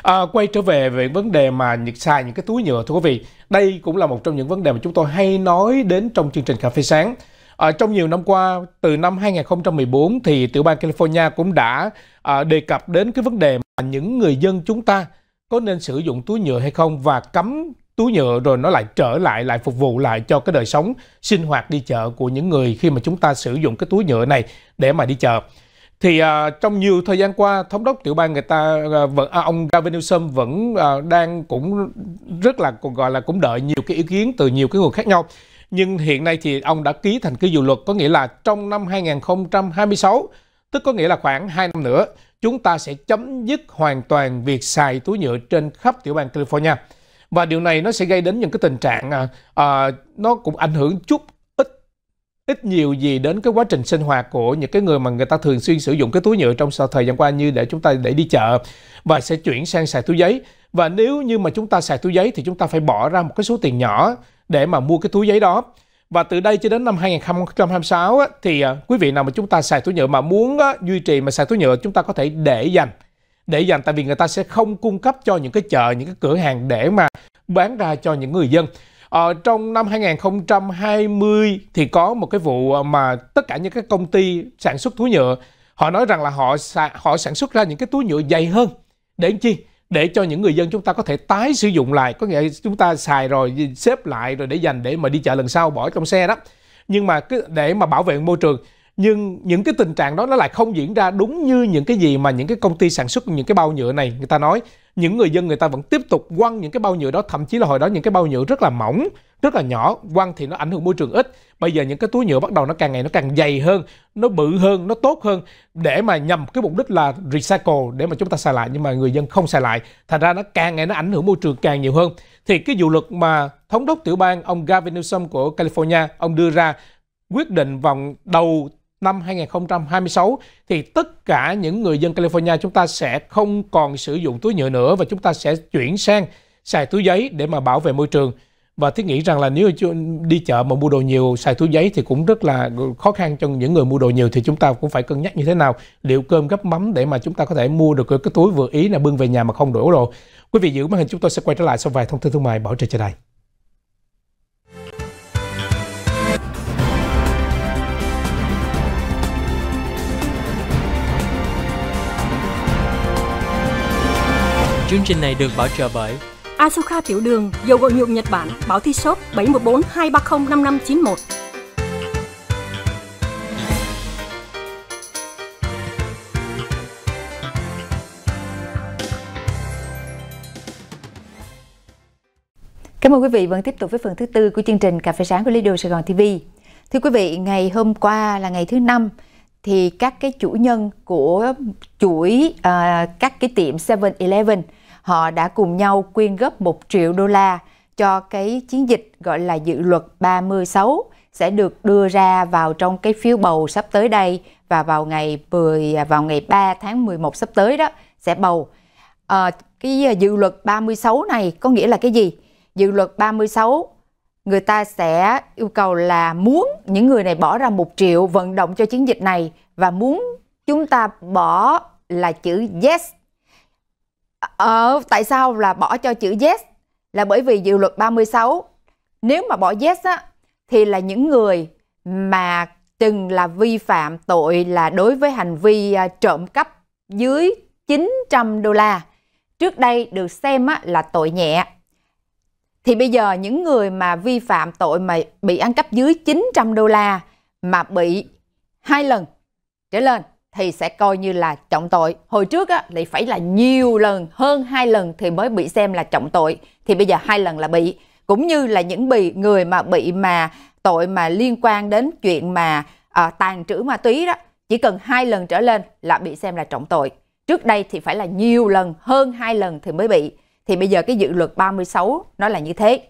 À, quay trở về về vấn đề mà những xài những cái túi nhựa thưa quý vị, đây cũng là một trong những vấn đề mà chúng tôi hay nói đến trong chương trình cà phê sáng. À, trong nhiều năm qua, từ năm 2014 thì tiểu bang California cũng đã à, đề cập đến cái vấn đề mà những người dân chúng ta có nên sử dụng túi nhựa hay không và cấm túi nhựa rồi nó lại trở lại lại phục vụ lại cho cái đời sống sinh hoạt đi chợ của những người khi mà chúng ta sử dụng cái túi nhựa này để mà đi chợ thì uh, trong nhiều thời gian qua thống đốc tiểu bang người ta uh, vẫn, uh, ông Gavin Newsom vẫn uh, đang cũng rất là còn gọi là cũng đợi nhiều cái ý kiến từ nhiều cái nguồn khác nhau nhưng hiện nay thì ông đã ký thành cái dự luật có nghĩa là trong năm 2026, tức có nghĩa là khoảng 2 năm nữa, chúng ta sẽ chấm dứt hoàn toàn việc xài túi nhựa trên khắp tiểu bang California. Và điều này nó sẽ gây đến những cái tình trạng à, à, nó cũng ảnh hưởng chút ít ít nhiều gì đến cái quá trình sinh hoạt của những cái người mà người ta thường xuyên sử dụng cái túi nhựa trong thời gian qua như để chúng ta để đi chợ và sẽ chuyển sang xài túi giấy. Và nếu như mà chúng ta xài túi giấy thì chúng ta phải bỏ ra một cái số tiền nhỏ để mà mua cái túi giấy đó và từ đây cho đến năm 2026 thì à, quý vị nào mà chúng ta xài túi nhựa mà muốn duy trì mà xài túi nhựa chúng ta có thể để dành để dành tại vì người ta sẽ không cung cấp cho những cái chợ những cái cửa hàng để mà bán ra cho những người dân Ờ, trong năm 2020 thì có một cái vụ à, mà tất cả những cái công ty sản xuất túi nhựa họ nói rằng là họ họ sản xuất ra những cái túi nhựa dày hơn để làm chi để cho những người dân chúng ta có thể tái sử dụng lại có nghĩa chúng ta xài rồi xếp lại rồi để dành để mà đi chợ lần sau bỏ trong xe đó nhưng mà cứ để mà bảo vệ môi trường nhưng những cái tình trạng đó nó lại không diễn ra đúng như những cái gì mà những cái công ty sản xuất những cái bao nhựa này người ta nói những người dân người ta vẫn tiếp tục quăng những cái bao nhựa đó thậm chí là hồi đó những cái bao nhựa rất là mỏng rất là nhỏ quăng thì nó ảnh hưởng môi trường ít bây giờ những cái túi nhựa bắt đầu nó càng ngày nó càng dày hơn nó bự hơn nó tốt hơn để mà nhằm cái mục đích là recycle để mà chúng ta xài lại nhưng mà người dân không xài lại thành ra nó càng ngày nó ảnh hưởng môi trường càng nhiều hơn thì cái dự luật mà thống đốc tiểu bang ông Gavin Newsom của California ông đưa ra quyết định vào đầu năm 2026 thì tất cả những người dân California chúng ta sẽ không còn sử dụng túi nhựa nữa và chúng ta sẽ chuyển sang xài túi giấy để mà bảo vệ môi trường và thiết nghĩ rằng là nếu đi chợ mà mua đồ nhiều xài túi giấy thì cũng rất là khó khăn cho những người mua đồ nhiều thì chúng ta cũng phải cân nhắc như thế nào liệu cơm gấp mắm để mà chúng ta có thể mua được cái túi vừa ý là bưng về nhà mà không đổ đồ quý vị giữ màn hình chúng tôi sẽ quay trở lại sau vài thông tin thương mại bảo trợ cho đài Chương trình này được bảo trợ bởi Asuka Tiểu Đường, dầu gội nhuộm Nhật Bản, Bảo Thi Shop 714 230 5591. Cảm ơn quý vị vẫn tiếp tục với phần thứ tư của chương trình Cà phê sáng của Lido Sài Gòn TV. Thưa quý vị, ngày hôm qua là ngày thứ năm thì các cái chủ nhân của chuỗi uh, các cái tiệm 7-Eleven họ đã cùng nhau quyên góp 1 triệu đô la cho cái chiến dịch gọi là dự luật 36 sẽ được đưa ra vào trong cái phiếu bầu sắp tới đây và vào ngày 10 à, vào ngày 3 tháng 11 sắp tới đó sẽ bầu. Ờ, à, cái dự luật 36 này có nghĩa là cái gì? Dự luật 36 người ta sẽ yêu cầu là muốn những người này bỏ ra một triệu vận động cho chiến dịch này và muốn chúng ta bỏ là chữ yes Ờ, tại sao là bỏ cho chữ yes? Là bởi vì dự luật 36, nếu mà bỏ yes á, thì là những người mà từng là vi phạm tội là đối với hành vi à, trộm cắp dưới 900 đô la. Trước đây được xem á, là tội nhẹ. Thì bây giờ những người mà vi phạm tội mà bị ăn cắp dưới 900 đô la mà bị hai lần trở lên thì sẽ coi như là trọng tội. Hồi trước á, lại phải là nhiều lần, hơn hai lần thì mới bị xem là trọng tội. Thì bây giờ hai lần là bị. Cũng như là những bị người mà bị mà tội mà liên quan đến chuyện mà à, tàn trữ ma túy đó, chỉ cần hai lần trở lên là bị xem là trọng tội. Trước đây thì phải là nhiều lần, hơn hai lần thì mới bị. Thì bây giờ cái dự luật 36 nó là như thế.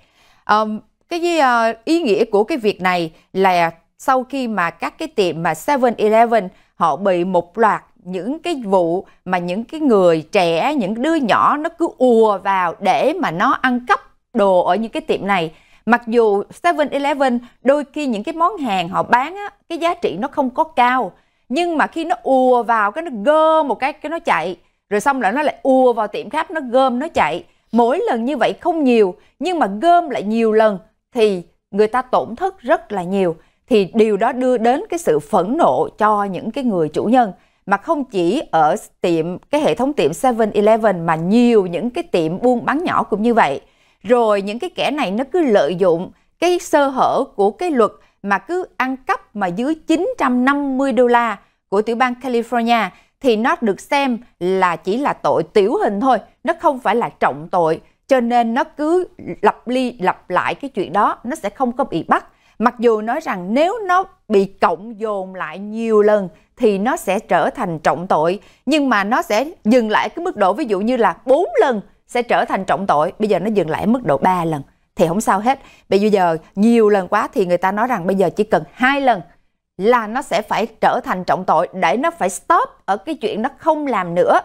Um, cái uh, ý nghĩa của cái việc này là sau khi mà các cái tiệm mà 7-Eleven họ bị một loạt những cái vụ mà những cái người trẻ những đứa nhỏ nó cứ ùa vào để mà nó ăn cắp đồ ở những cái tiệm này mặc dù 7-Eleven đôi khi những cái món hàng họ bán á, cái giá trị nó không có cao nhưng mà khi nó ùa vào cái nó gom một cái cái nó chạy rồi xong lại nó lại ùa vào tiệm khác nó gom nó chạy mỗi lần như vậy không nhiều nhưng mà gom lại nhiều lần thì người ta tổn thất rất là nhiều thì điều đó đưa đến cái sự phẫn nộ cho những cái người chủ nhân mà không chỉ ở tiệm cái hệ thống tiệm 7-Eleven mà nhiều những cái tiệm buôn bán nhỏ cũng như vậy. Rồi những cái kẻ này nó cứ lợi dụng cái sơ hở của cái luật mà cứ ăn cắp mà dưới 950 đô la của tiểu bang California thì nó được xem là chỉ là tội tiểu hình thôi, nó không phải là trọng tội, cho nên nó cứ lặp ly lặp lại cái chuyện đó, nó sẽ không có bị bắt Mặc dù nói rằng nếu nó bị cộng dồn lại nhiều lần thì nó sẽ trở thành trọng tội, nhưng mà nó sẽ dừng lại cái mức độ ví dụ như là 4 lần sẽ trở thành trọng tội, bây giờ nó dừng lại mức độ 3 lần thì không sao hết. Bây giờ nhiều lần quá thì người ta nói rằng bây giờ chỉ cần hai lần là nó sẽ phải trở thành trọng tội để nó phải stop ở cái chuyện nó không làm nữa.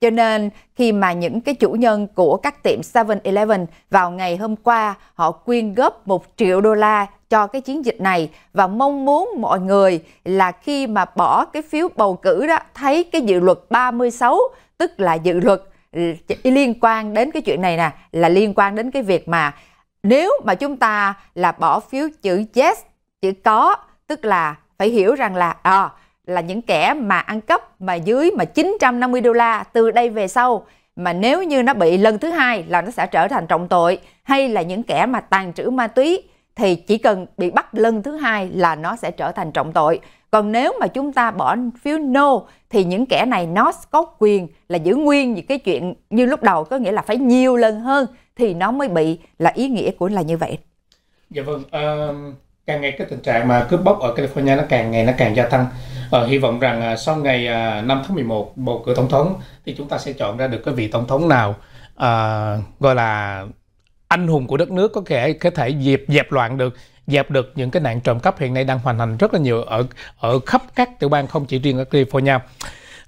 Cho nên khi mà những cái chủ nhân của các tiệm 7-Eleven vào ngày hôm qua họ quyên góp 1 triệu đô la cho cái chiến dịch này và mong muốn mọi người là khi mà bỏ cái phiếu bầu cử đó thấy cái dự luật 36 tức là dự luật ừ, liên quan đến cái chuyện này nè là liên quan đến cái việc mà nếu mà chúng ta là bỏ phiếu chữ yes chữ có tức là phải hiểu rằng là à, là những kẻ mà ăn cắp mà dưới mà 950 đô la từ đây về sau mà nếu như nó bị lần thứ hai là nó sẽ trở thành trọng tội hay là những kẻ mà tàn trữ ma túy thì chỉ cần bị bắt lần thứ hai là nó sẽ trở thành trọng tội. Còn nếu mà chúng ta bỏ phiếu no thì những kẻ này nó có quyền là giữ nguyên những cái chuyện như lúc đầu có nghĩa là phải nhiều lần hơn thì nó mới bị là ý nghĩa của là như vậy. Dạ vâng, uh, càng ngày cái tình trạng mà cướp bóc ở California nó càng ngày nó càng gia tăng. Uh, hy vọng rằng uh, sau ngày uh, 5 tháng 11 bầu cử tổng thống thì chúng ta sẽ chọn ra được cái vị tổng thống nào uh, gọi là anh hùng của đất nước có thể có thể dẹp dẹp loạn được dẹp được những cái nạn trộm cắp hiện nay đang hoành hành rất là nhiều ở ở khắp các tiểu bang không chỉ riêng ở California.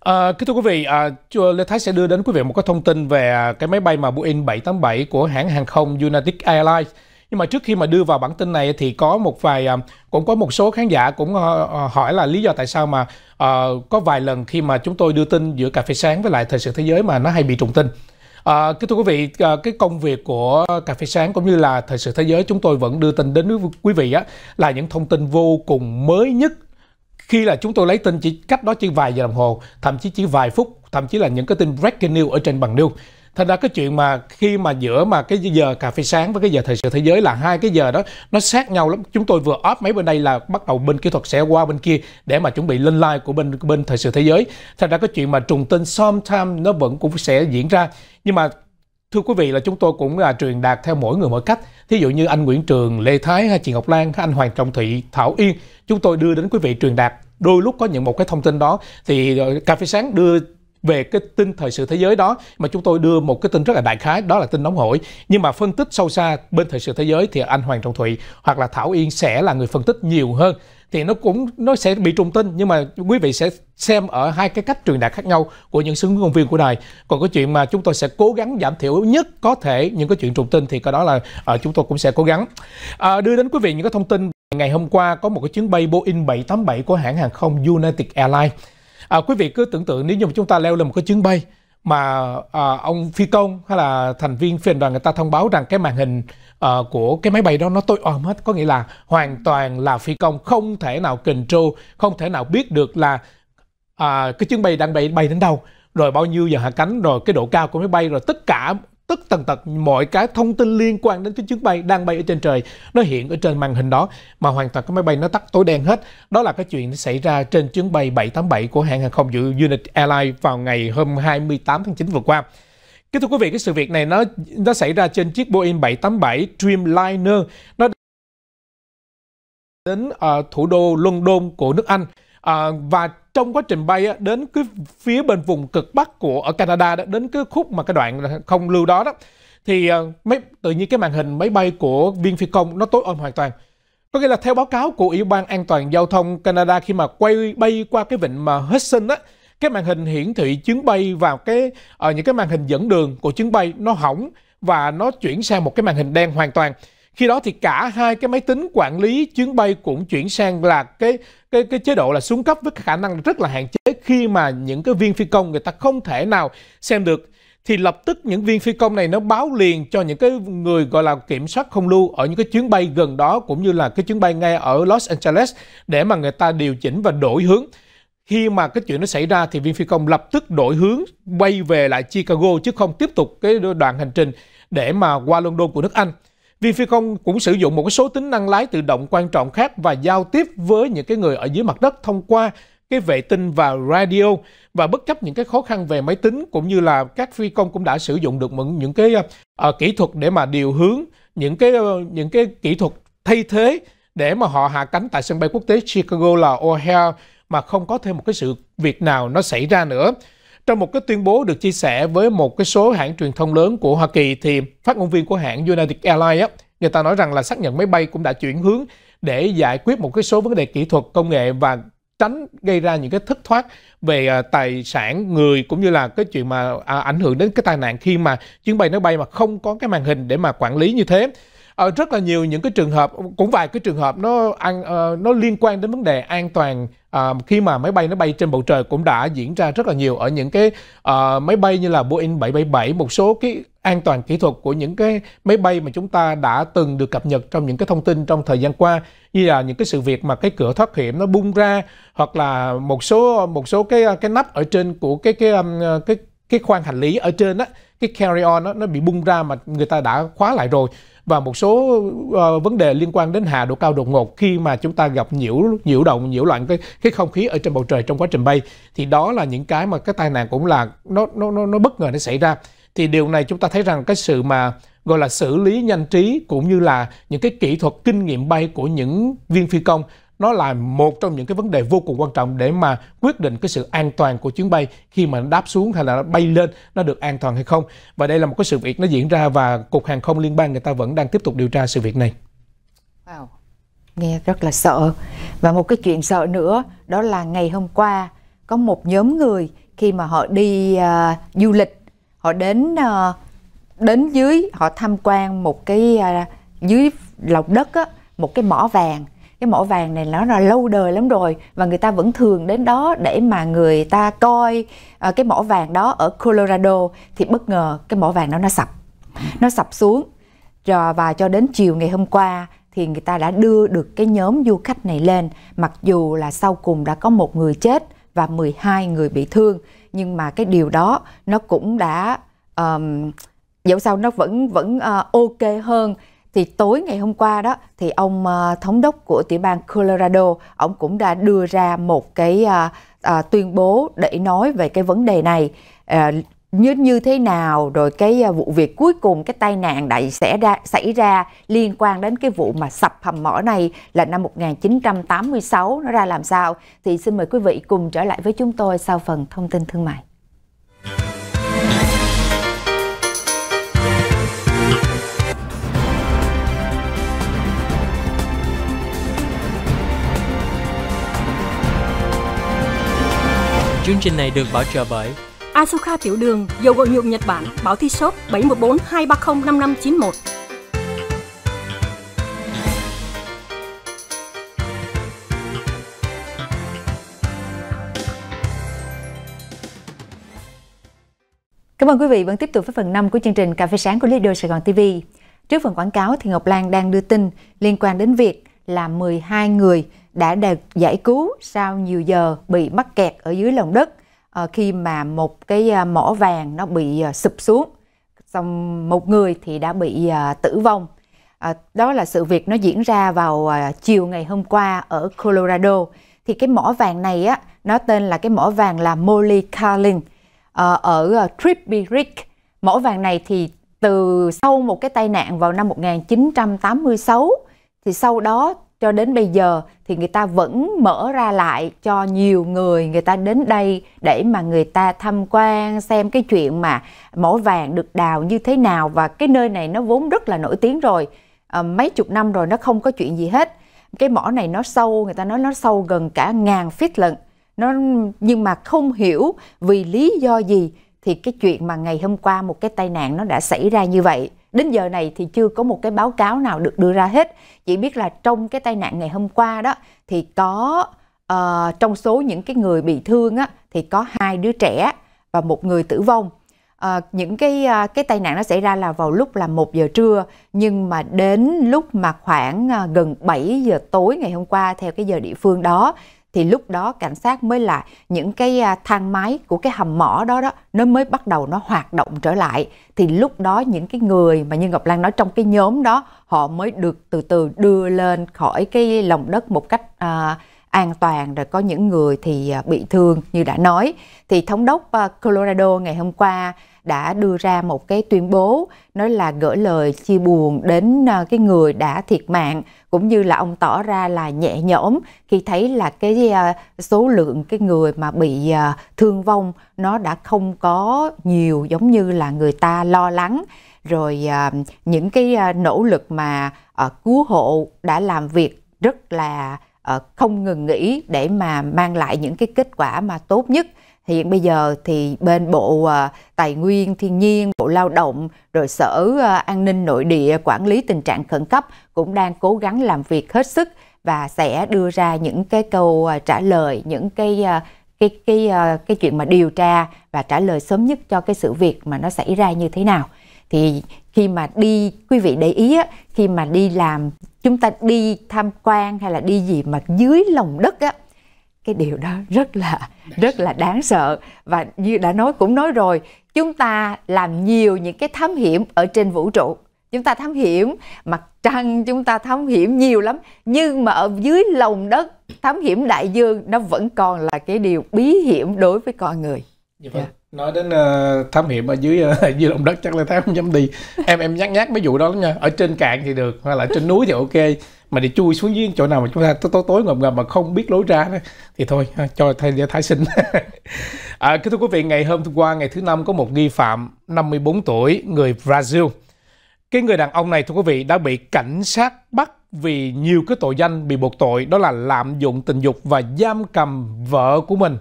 À, kính thưa quý vị, à, Lê Thái sẽ đưa đến quý vị một cái thông tin về à, cái máy bay mà Boeing 787 của hãng hàng không United Airlines. Nhưng mà trước khi mà đưa vào bản tin này thì có một vài à, cũng có một số khán giả cũng ờ, ờ, hỏi là lý do tại sao mà uh, có vài lần khi mà chúng tôi đưa tin giữa cà phê sáng với lại thời sự thế giới mà nó hay bị trùng tin. À, kính thưa quý vị, à, cái công việc của cà phê sáng cũng như là thời sự thế giới chúng tôi vẫn đưa tin đến quý vị á, là những thông tin vô cùng mới nhất khi là chúng tôi lấy tin chỉ cách đó chỉ vài giờ đồng hồ, thậm chí chỉ vài phút, thậm chí là những cái tin breaking news ở trên bằng news thành ra cái chuyện mà khi mà giữa mà cái giờ cà phê sáng với cái giờ thời sự thế giới là hai cái giờ đó nó sát nhau lắm chúng tôi vừa off mấy bên đây là bắt đầu bên kỹ thuật sẽ qua bên kia để mà chuẩn bị lên live của bên bên thời sự thế giới thành ra cái chuyện mà trùng tên sometime nó vẫn cũng sẽ diễn ra nhưng mà thưa quý vị là chúng tôi cũng là truyền đạt theo mỗi người mỗi cách thí dụ như anh Nguyễn Trường Lê Thái hay chị Ngọc Lan hay anh Hoàng Trọng Thụy Thảo Yên chúng tôi đưa đến quý vị truyền đạt đôi lúc có những một cái thông tin đó thì ờ, cà phê sáng đưa về cái tin thời sự thế giới đó mà chúng tôi đưa một cái tin rất là đại khái đó là tin nóng hổi nhưng mà phân tích sâu xa bên thời sự thế giới thì anh Hoàng Trọng Thụy hoặc là Thảo Yên sẽ là người phân tích nhiều hơn thì nó cũng nó sẽ bị trùng tin nhưng mà quý vị sẽ xem ở hai cái cách truyền đạt khác nhau của những sứ công viên của đài còn cái chuyện mà chúng tôi sẽ cố gắng giảm thiểu nhất có thể những cái chuyện trùng tin thì cái đó là uh, chúng tôi cũng sẽ cố gắng uh, đưa đến quý vị những cái thông tin Ngày hôm qua có một cái chuyến bay Boeing 787 của hãng hàng không United Airlines À, quý vị cứ tưởng tượng nếu như chúng ta leo lên một cái chuyến bay mà à, ông phi công hay là thành viên phi hành đoàn người ta thông báo rằng cái màn hình à, của cái máy bay đó nó tối om hết có nghĩa là hoàn toàn là phi công không thể nào control không thể nào biết được là à, cái chuyến bay đang bay bay đến đâu rồi bao nhiêu giờ hạ cánh rồi cái độ cao của máy bay rồi tất cả tất tần tật mọi cái thông tin liên quan đến cái chuyến bay đang bay ở trên trời nó hiện ở trên màn hình đó mà hoàn toàn cái máy bay nó tắt tối đen hết đó là cái chuyện xảy ra trên chuyến bay 787 của hãng hàng không dự United Airlines vào ngày hôm 28 tháng 9 vừa qua Kính thưa quý vị, cái sự việc này nó nó xảy ra trên chiếc Boeing 787 Dreamliner nó đến ở ờ, thủ đô London của nước Anh à, và trong quá trình bay đến cái phía bên vùng cực bắc của ở Canada đó, đến cái khúc mà cái đoạn không lưu đó đó thì à, mấy tự nhiên cái màn hình máy bay của viên phi công nó tối om hoàn toàn có nghĩa là theo báo cáo của ủy ban an toàn giao thông Canada khi mà quay bay qua cái vịnh mà Hudson á cái màn hình hiển thị chuyến bay vào cái ở ờ, những cái màn hình dẫn đường của chuyến bay nó hỏng và nó chuyển sang một cái màn hình đen hoàn toàn khi đó thì cả hai cái máy tính quản lý chuyến bay cũng chuyển sang là cái cái cái chế độ là xuống cấp với khả năng rất là hạn chế khi mà những cái viên phi công người ta không thể nào xem được thì lập tức những viên phi công này nó báo liền cho những cái người gọi là kiểm soát không lưu ở những cái chuyến bay gần đó cũng như là cái chuyến bay ngay ở Los Angeles để mà người ta điều chỉnh và đổi hướng khi mà cái chuyện nó xảy ra thì viên phi công lập tức đổi hướng quay về lại Chicago chứ không tiếp tục cái đoạn hành trình để mà qua London của nước Anh. VinFast cũng sử dụng một số tính năng lái tự động quan trọng khác và giao tiếp với những cái người ở dưới mặt đất thông qua cái vệ tinh và radio và bất chấp những cái khó khăn về máy tính cũng như là các phi công cũng đã sử dụng được những cái uh, kỹ thuật để mà điều hướng những cái uh, những cái kỹ thuật thay thế để mà họ hạ cánh tại sân bay quốc tế Chicago là O'Hare mà không có thêm một cái sự việc nào nó xảy ra nữa. Trong một cái tuyên bố được chia sẻ với một cái số hãng truyền thông lớn của Hoa Kỳ thì phát ngôn viên của hãng United Airlines á, người ta nói rằng là xác nhận máy bay cũng đã chuyển hướng để giải quyết một cái số vấn đề kỹ thuật, công nghệ và tránh gây ra những cái thất thoát về à, tài sản người cũng như là cái chuyện mà à, ảnh hưởng đến cái tai nạn khi mà chuyến bay nó bay mà không có cái màn hình để mà quản lý như thế à, rất là nhiều những cái trường hợp cũng vài cái trường hợp nó ăn à, nó liên quan đến vấn đề an toàn à, khi mà máy bay nó bay trên bầu trời cũng đã diễn ra rất là nhiều ở những cái à, máy bay như là Boeing 777 một số cái an toàn kỹ thuật của những cái máy bay mà chúng ta đã từng được cập nhật trong những cái thông tin trong thời gian qua như là những cái sự việc mà cái cửa thoát hiểm nó bung ra hoặc là một số một số cái cái nắp ở trên của cái cái um, cái, cái khoang hành lý ở trên á cái carry on đó, nó bị bung ra mà người ta đã khóa lại rồi và một số uh, vấn đề liên quan đến hạ độ cao đột ngột khi mà chúng ta gặp nhiễu nhiễu động nhiễu loạn cái cái không khí ở trên bầu trời trong quá trình bay thì đó là những cái mà cái tai nạn cũng là nó nó nó, nó bất ngờ nó xảy ra thì điều này chúng ta thấy rằng cái sự mà gọi là xử lý nhanh trí cũng như là những cái kỹ thuật kinh nghiệm bay của những viên phi công nó là một trong những cái vấn đề vô cùng quan trọng để mà quyết định cái sự an toàn của chuyến bay khi mà nó đáp xuống hay là nó bay lên nó được an toàn hay không và đây là một cái sự việc nó diễn ra và cục hàng không liên bang người ta vẫn đang tiếp tục điều tra sự việc này wow. nghe rất là sợ và một cái chuyện sợ nữa đó là ngày hôm qua có một nhóm người khi mà họ đi uh, du lịch họ đến uh, đến dưới họ tham quan một cái uh, dưới lòng đất á, một cái mỏ vàng cái mỏ vàng này nó là lâu đời lắm rồi và người ta vẫn thường đến đó để mà người ta coi uh, cái mỏ vàng đó ở Colorado thì bất ngờ cái mỏ vàng đó nó sập nó sập xuống rồi và cho đến chiều ngày hôm qua thì người ta đã đưa được cái nhóm du khách này lên mặc dù là sau cùng đã có một người chết và 12 người bị thương nhưng mà cái điều đó nó cũng đã um, dẫu sao nó vẫn vẫn uh, ok hơn thì tối ngày hôm qua đó thì ông uh, thống đốc của tiểu bang Colorado ông cũng đã đưa ra một cái uh, uh, tuyên bố để nói về cái vấn đề này uh, như như thế nào rồi cái uh, vụ việc cuối cùng cái tai nạn đại sẽ ra xảy ra liên quan đến cái vụ mà sập hầm mỏ này là năm 1986 nó ra làm sao thì xin mời quý vị cùng trở lại với chúng tôi sau phần thông tin thương mại. Chương trình này được bảo trợ bởi Asuka Tiểu Đường, dầu gội nhuộm Nhật Bản, báo thi shop 714 230 5591. Cảm ơn quý vị vẫn tiếp tục với phần 5 của chương trình Cà phê sáng của Lido Sài Gòn TV. Trước phần quảng cáo thì Ngọc Lan đang đưa tin liên quan đến việc là 12 người đã được giải cứu sau nhiều giờ bị mắc kẹt ở dưới lòng đất ờ, khi mà một cái ờ, mỏ vàng nó bị ờ, sụp xuống xong một người thì đã bị tử vong đó là sự việc nó diễn ra vào chiều ngày hôm qua ở Colorado thì cái mỏ vàng này á nó tên là cái mỏ vàng là Molly Carlin ở Trippy Creek mỏ vàng này thì từ sau một cái tai nạn vào năm 1986 thì sau đó cho đến bây giờ thì người ta vẫn mở ra lại cho nhiều người người ta đến đây để mà người ta tham quan xem cái chuyện mà mỏ vàng được đào như thế nào và cái nơi này nó vốn rất là nổi tiếng rồi ờ, mấy chục năm rồi nó không có chuyện gì hết cái mỏ này nó sâu người ta nói nó sâu gần cả ngàn feet lận nó nhưng mà không hiểu vì lý do gì thì cái chuyện mà ngày hôm qua một cái tai nạn nó đã xảy ra như vậy Đến giờ này thì chưa có một cái báo cáo nào được đưa ra hết. Chỉ biết là trong cái tai nạn ngày hôm qua đó thì có uh, trong số những cái người bị thương á, thì có hai đứa trẻ và một người tử vong. uh, những cái uh, cái tai nạn nó xảy ra là vào lúc là 1 giờ trưa nhưng mà đến lúc mà khoảng uh, gần 7 giờ tối ngày hôm qua theo cái giờ địa phương đó thì lúc đó cảnh sát mới lại những cái à, thang máy của cái hầm mỏ đó đó nó mới bắt đầu nó hoạt động trở lại thì lúc đó những cái người mà như Ngọc Lan nói trong cái nhóm đó họ mới được từ từ đưa lên khỏi cái lòng đất một cách à, an toàn rồi có những người thì à, bị thương như đã nói thì thống đốc à, Colorado ngày hôm qua đã đưa ra một cái tuyên bố nói là gửi lời chia buồn đến ờ, cái người đã thiệt mạng cũng như là ông tỏ ra là nhẹ nhõm khi thấy là cái ờ, số lượng cái người mà bị ờ, thương vong nó đã không có nhiều giống như là người ta lo lắng rồi những cái nỗ lực mà cứu hộ đã làm việc rất là không ngừng nghỉ để mà mang lại những cái kết quả mà tốt nhất hiện bây giờ thì bên bộ à, tài nguyên thiên nhiên bộ lao động rồi sở à, an ninh nội địa quản lý tình trạng khẩn cấp cũng đang cố gắng làm việc hết sức và sẽ đưa ra những cái câu à, trả lời những cái cái cái cái chuyện mà điều tra và trả lời sớm nhất cho cái sự việc mà nó xảy ra như thế nào thì khi mà đi quý vị để ý á, khi mà đi làm chúng ta đi tham quan hay là đi gì mà dưới lòng đất á cái điều đó rất là rất là đáng sợ và như đã nói cũng nói rồi chúng ta làm nhiều những cái thám hiểm ở trên vũ trụ chúng ta thám hiểm mặt trăng chúng ta thám hiểm nhiều lắm nhưng mà ở dưới lòng đất thám hiểm đại dương nó vẫn còn là cái điều bí hiểm đối với con người yeah. Dạ vâng. dạ. nói đến uh, thám hiểm ở dưới uh, dưới lòng đất chắc là thám không dám đi em em nhắc nhắc mấy vụ đó lắm nha ở trên cạn thì được hoặc là trên núi thì ok mà để chui xuống dưới chỗ nào mà chúng ta tối tối, tối ngầm ngầm mà không biết lối ra đó, thì thôi cho thay để thái sinh à, kính thưa quý vị ngày hôm qua ngày thứ năm có một nghi phạm 54 tuổi người Brazil cái người đàn ông này thưa quý vị đã bị cảnh sát bắt vì nhiều cái tội danh bị buộc tội đó là lạm dụng tình dục và giam cầm vợ của mình.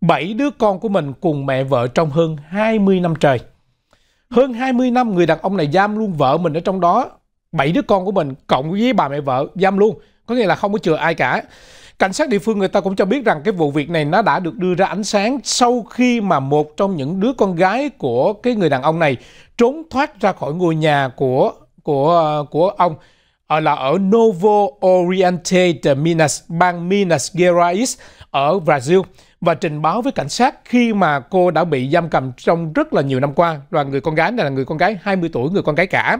Bảy đứa con của mình cùng mẹ vợ trong hơn 20 năm trời. Hơn 20 năm người đàn ông này giam luôn vợ mình ở trong đó bảy đứa con của mình cộng với bà mẹ vợ giam luôn có nghĩa là không có chừa ai cả cảnh sát địa phương người ta cũng cho biết rằng cái vụ việc này nó đã được đưa ra ánh sáng sau khi mà một trong những đứa con gái của cái người đàn ông này trốn thoát ra khỏi ngôi nhà của của của ông ở ờ, là ở Novo Oriente de Minas, bang Minas Gerais ở Brazil và trình báo với cảnh sát khi mà cô đã bị giam cầm trong rất là nhiều năm qua và người con gái này là người con gái 20 tuổi, người con gái cả.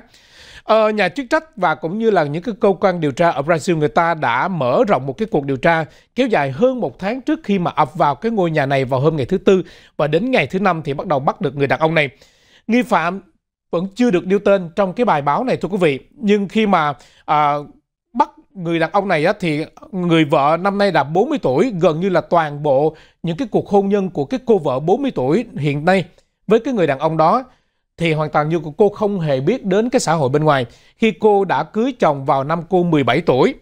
Ờ, nhà chức trách và cũng như là những cái cơ quan điều tra ở Brazil người ta đã mở rộng một cái cuộc điều tra kéo dài hơn một tháng trước khi mà ập vào cái ngôi nhà này vào hôm ngày thứ tư và đến ngày thứ năm thì bắt đầu bắt được người đàn ông này. Nghi phạm vẫn chưa được nêu tên trong cái bài báo này thưa quý vị nhưng khi mà à, bắt người đàn ông này á, thì người vợ năm nay là 40 tuổi gần như là toàn bộ những cái cuộc hôn nhân của cái cô vợ 40 tuổi hiện nay với cái người đàn ông đó thì hoàn toàn như cô không hề biết đến cái xã hội bên ngoài khi cô đã cưới chồng vào năm cô 17 tuổi.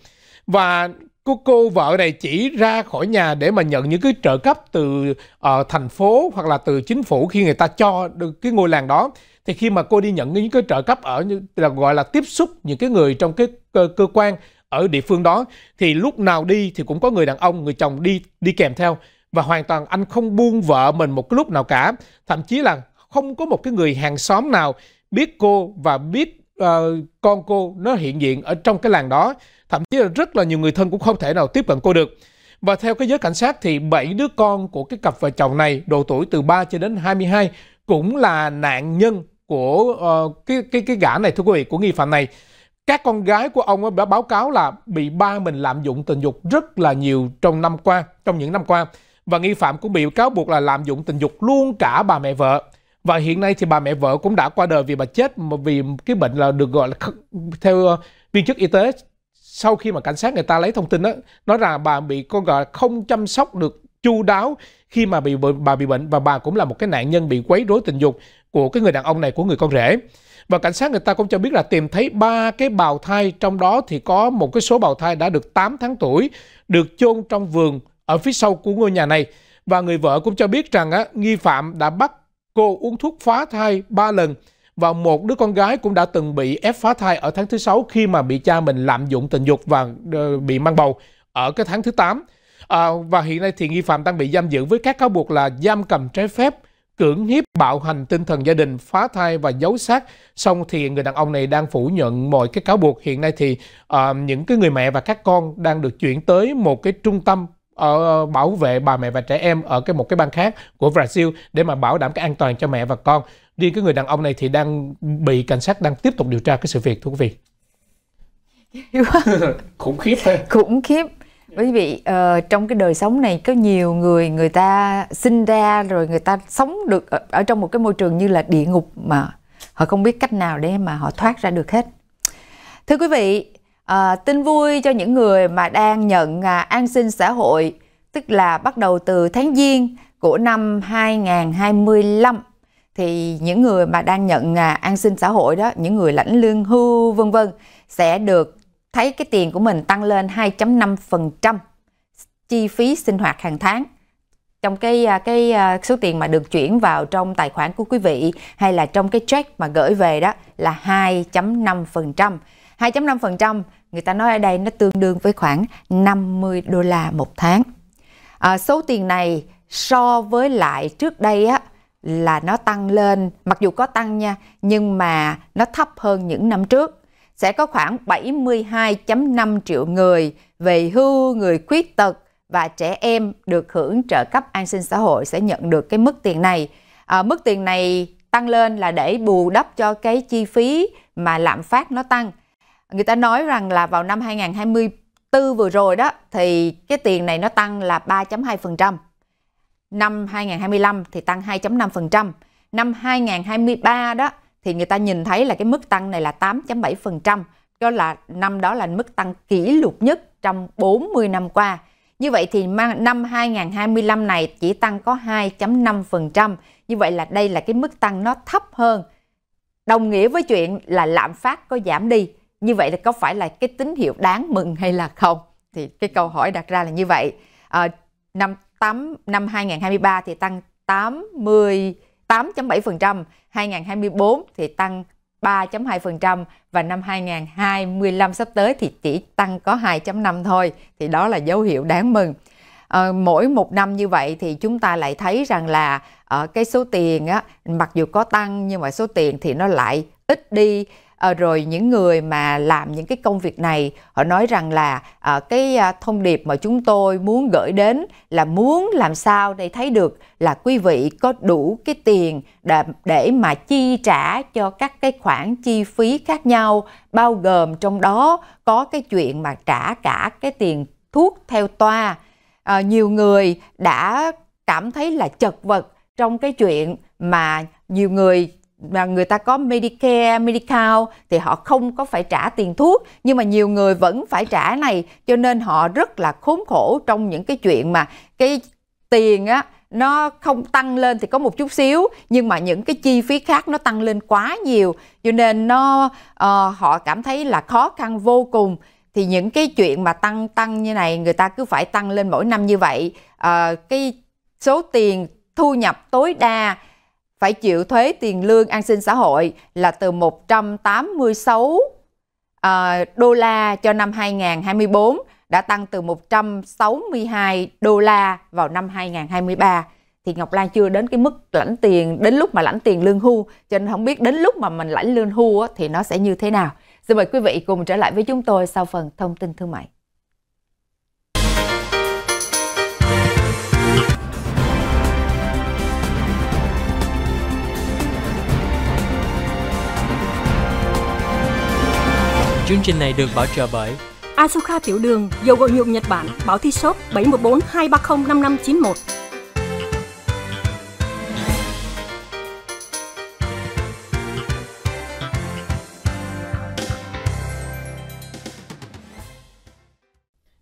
Và cô cô vợ này chỉ ra khỏi nhà để mà nhận những cái trợ cấp từ uh, thành phố hoặc là từ chính phủ khi người ta cho được cái ngôi làng đó thì khi mà cô đi nhận những cái trợ cấp ở như là gọi là tiếp xúc những cái người trong cái cơ, cơ quan ở địa phương đó thì lúc nào đi thì cũng có người đàn ông người chồng đi đi kèm theo và hoàn toàn anh không buông vợ mình một cái lúc nào cả thậm chí là không có một cái người hàng xóm nào biết cô và biết uh, con cô nó hiện diện ở trong cái làng đó. Thậm chí là rất là nhiều người thân cũng không thể nào tiếp cận cô được. Và theo cái giới cảnh sát thì bảy đứa con của cái cặp vợ chồng này độ tuổi từ 3 cho đến 22 cũng là nạn nhân của uh, cái cái cái gã này thưa quý vị của nghi phạm này. Các con gái của ông đã báo cáo là bị ba mình lạm dụng tình dục rất là nhiều trong năm qua, trong những năm qua và nghi phạm cũng bị cáo buộc là lạm dụng tình dục luôn cả bà mẹ vợ và hiện nay thì bà mẹ vợ cũng đã qua đời vì bà chết mà vì cái bệnh là được gọi là theo ờ, viên chức y tế sau khi mà cảnh sát người ta lấy thông tin đó nói rằng bà bị con gọi không chăm sóc được chu đáo khi mà bị bà bị bệnh và bà cũng là một cái nạn nhân bị quấy rối tình dục của cái người đàn ông này của người con rể và cảnh sát người ta cũng cho biết là tìm thấy ba cái bào thai trong đó thì có một cái số bào thai đã được 8 tháng tuổi được chôn trong vườn ở phía sau của ngôi nhà này và người vợ cũng cho biết rằng á, nghi phạm đã bắt cô uống thuốc phá thai 3 lần và một đứa con gái cũng đã từng bị ép phá thai ở tháng thứ sáu khi mà bị cha mình lạm dụng tình dục và ờ, bị mang bầu ở cái tháng thứ 8. À, và hiện nay thì nghi phạm đang bị giam giữ với các cáo buộc là giam cầm trái phép, cưỡng hiếp, bạo hành tinh thần gia đình, phá thai và giấu xác. Xong thì người đàn ông này đang phủ nhận mọi cái cáo buộc. Hiện nay thì à, những cái người mẹ và các con đang được chuyển tới một cái trung tâm ở ờ, bảo vệ bà mẹ và trẻ em ở cái một cái bang khác của Brazil để mà bảo đảm cái an toàn cho mẹ và con. Riêng cái người đàn ông này thì đang bị cảnh sát đang tiếp tục điều tra cái sự việc thưa quý vị. khủng khiếp ha. Khủng khiếp. quý vị uh, trong cái đời sống này có nhiều người người ta sinh ra rồi người ta sống được ở, ở trong một cái môi trường như là địa ngục mà họ không biết cách nào để mà họ thoát ra được hết. Thưa quý vị, À, tin vui cho những người mà đang nhận à, an sinh xã hội, tức là bắt đầu từ tháng Giêng của năm 2025 thì những người mà đang nhận à, an sinh xã hội đó, những người lãnh lương hưu vân vân sẽ được thấy cái tiền của mình tăng lên 2.5% chi phí sinh hoạt hàng tháng trong cái à, cái à, số tiền mà được chuyển vào trong tài khoản của quý vị hay là trong cái check mà gửi về đó là 2.5%. 2.5% người ta nói ở đây nó tương đương với khoảng 50 đô la một tháng. À, số tiền này so với lại trước đây á là nó tăng lên, mặc dù có tăng nha, nhưng mà nó thấp hơn những năm trước. Sẽ có khoảng 72.5 triệu người về hưu, người khuyết tật và trẻ em được hưởng trợ cấp an sinh xã hội sẽ nhận được cái mức tiền này. À, mức tiền này tăng lên là để bù đắp cho cái chi phí mà lạm phát nó tăng người ta nói rằng là vào năm 2024 vừa rồi đó thì cái tiền này nó tăng là 3.2%. Năm 2025 thì tăng 2.5%. Năm 2023 đó thì người ta nhìn thấy là cái mức tăng này là 8.7%, đó là năm đó là mức tăng kỷ lục nhất trong 40 năm qua. Như vậy thì năm 2025 này chỉ tăng có 2.5%, như vậy là đây là cái mức tăng nó thấp hơn. Đồng nghĩa với chuyện là lạm phát có giảm đi như vậy là có phải là cái tín hiệu đáng mừng hay là không thì cái câu hỏi đặt ra là như vậy à, năm 8 năm 2023 thì tăng 80 8.7%, 2024 thì tăng 3.2% và năm 2025 sắp tới thì chỉ tăng có 2.5 thôi thì đó là dấu hiệu đáng mừng. À, mỗi một năm như vậy thì chúng ta lại thấy rằng là ở ờ, cái số tiền á mặc dù có tăng nhưng mà số tiền thì nó lại ít đi à, rồi những người mà làm những cái công việc này họ nói rằng là à, cái ờ, thông điệp mà chúng tôi muốn gửi đến là muốn làm sao để thấy được là quý vị có đủ cái tiền để, để mà chi trả cho các cái khoản chi phí khác nhau bao gồm trong đó có cái chuyện mà trả cả cái tiền thuốc theo toa à, nhiều người đã cảm thấy là chật vật trong cái chuyện mà nhiều người mà người ta có Medicare, Medicaid thì họ không có phải trả tiền thuốc nhưng mà nhiều người vẫn phải trả này cho nên họ rất là khốn khổ trong những cái chuyện mà cái tiền á nó không tăng lên thì có một chút xíu nhưng mà những cái chi phí khác nó tăng lên quá nhiều cho nên nó uh, họ cảm thấy là khó khăn vô cùng thì những cái chuyện mà tăng tăng như này người ta cứ phải tăng lên mỗi năm như vậy uh, cái số tiền thu nhập tối đa phải chịu thuế tiền lương an sinh xã hội là từ 186 à, ờ, đô la cho năm 2024 đã tăng từ 162 đô la vào năm 2023 thì Ngọc Lan chưa đến cái mức lãnh tiền đến lúc mà lãnh tiền lương hưu cho nên không biết đến lúc mà mình lãnh lương hưu thì nó sẽ như thế nào. Xin mời quý vị cùng trở lại với chúng tôi sau phần thông tin thương mại. Chương trình này được bảo trợ bởi Asuka Tiểu Đường, dầu gội nhuộm Nhật Bản, bảo thi shop 714 230 5591.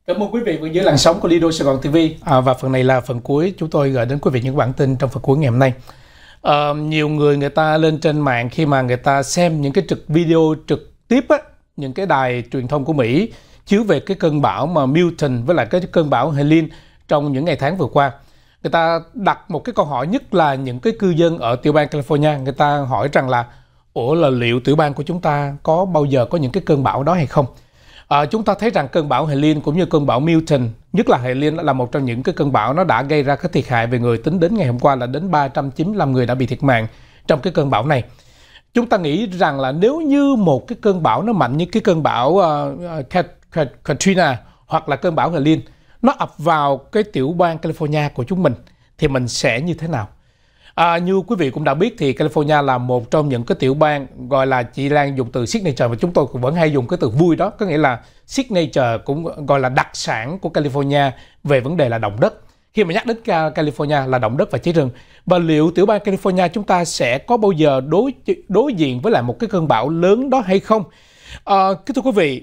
Cảm ơn quý vị vẫn giữ làn sóng của Lido Sài Gòn TV à, và phần này là phần cuối chúng tôi gửi đến quý vị những bản tin trong phần cuối ngày hôm nay. À, nhiều người người ta lên trên mạng khi mà người ta xem những cái trực video trực tiếp á, những cái đài truyền thông của Mỹ chiếu về cái cơn bão mà Milton với lại cái cơn bão Helene trong những ngày tháng vừa qua. Người ta đặt một cái câu hỏi nhất là những cái cư dân ở tiểu bang California, người ta hỏi rằng là ủa là liệu tiểu bang của chúng ta có bao giờ có những cái cơn bão đó hay không? À, chúng ta thấy rằng cơn bão Helene cũng như cơn bão Milton, nhất là Helene là một trong những cái cơn bão nó đã gây ra cái thiệt hại về người tính đến ngày hôm qua là đến 395 người đã bị thiệt mạng trong cái cơn bão này chúng ta nghĩ rằng là nếu như một cái cơn bão nó mạnh như cái cơn bão ờ, ờ, Katrina hoặc là cơn bão Helene nó ập vào cái tiểu bang California của chúng mình thì mình sẽ như thế nào? À, như quý vị cũng đã biết thì California là một trong những cái tiểu bang gọi là chị Lan dùng từ signature và chúng tôi cũng vẫn hay dùng cái từ vui đó có nghĩa là signature cũng gọi là đặc sản của California về vấn đề là động đất khi mà nhắc đến California là động đất và cháy rừng và liệu tiểu bang California chúng ta sẽ có bao giờ đối đối diện với lại một cái cơn bão lớn đó hay không? À, kính thưa quý vị,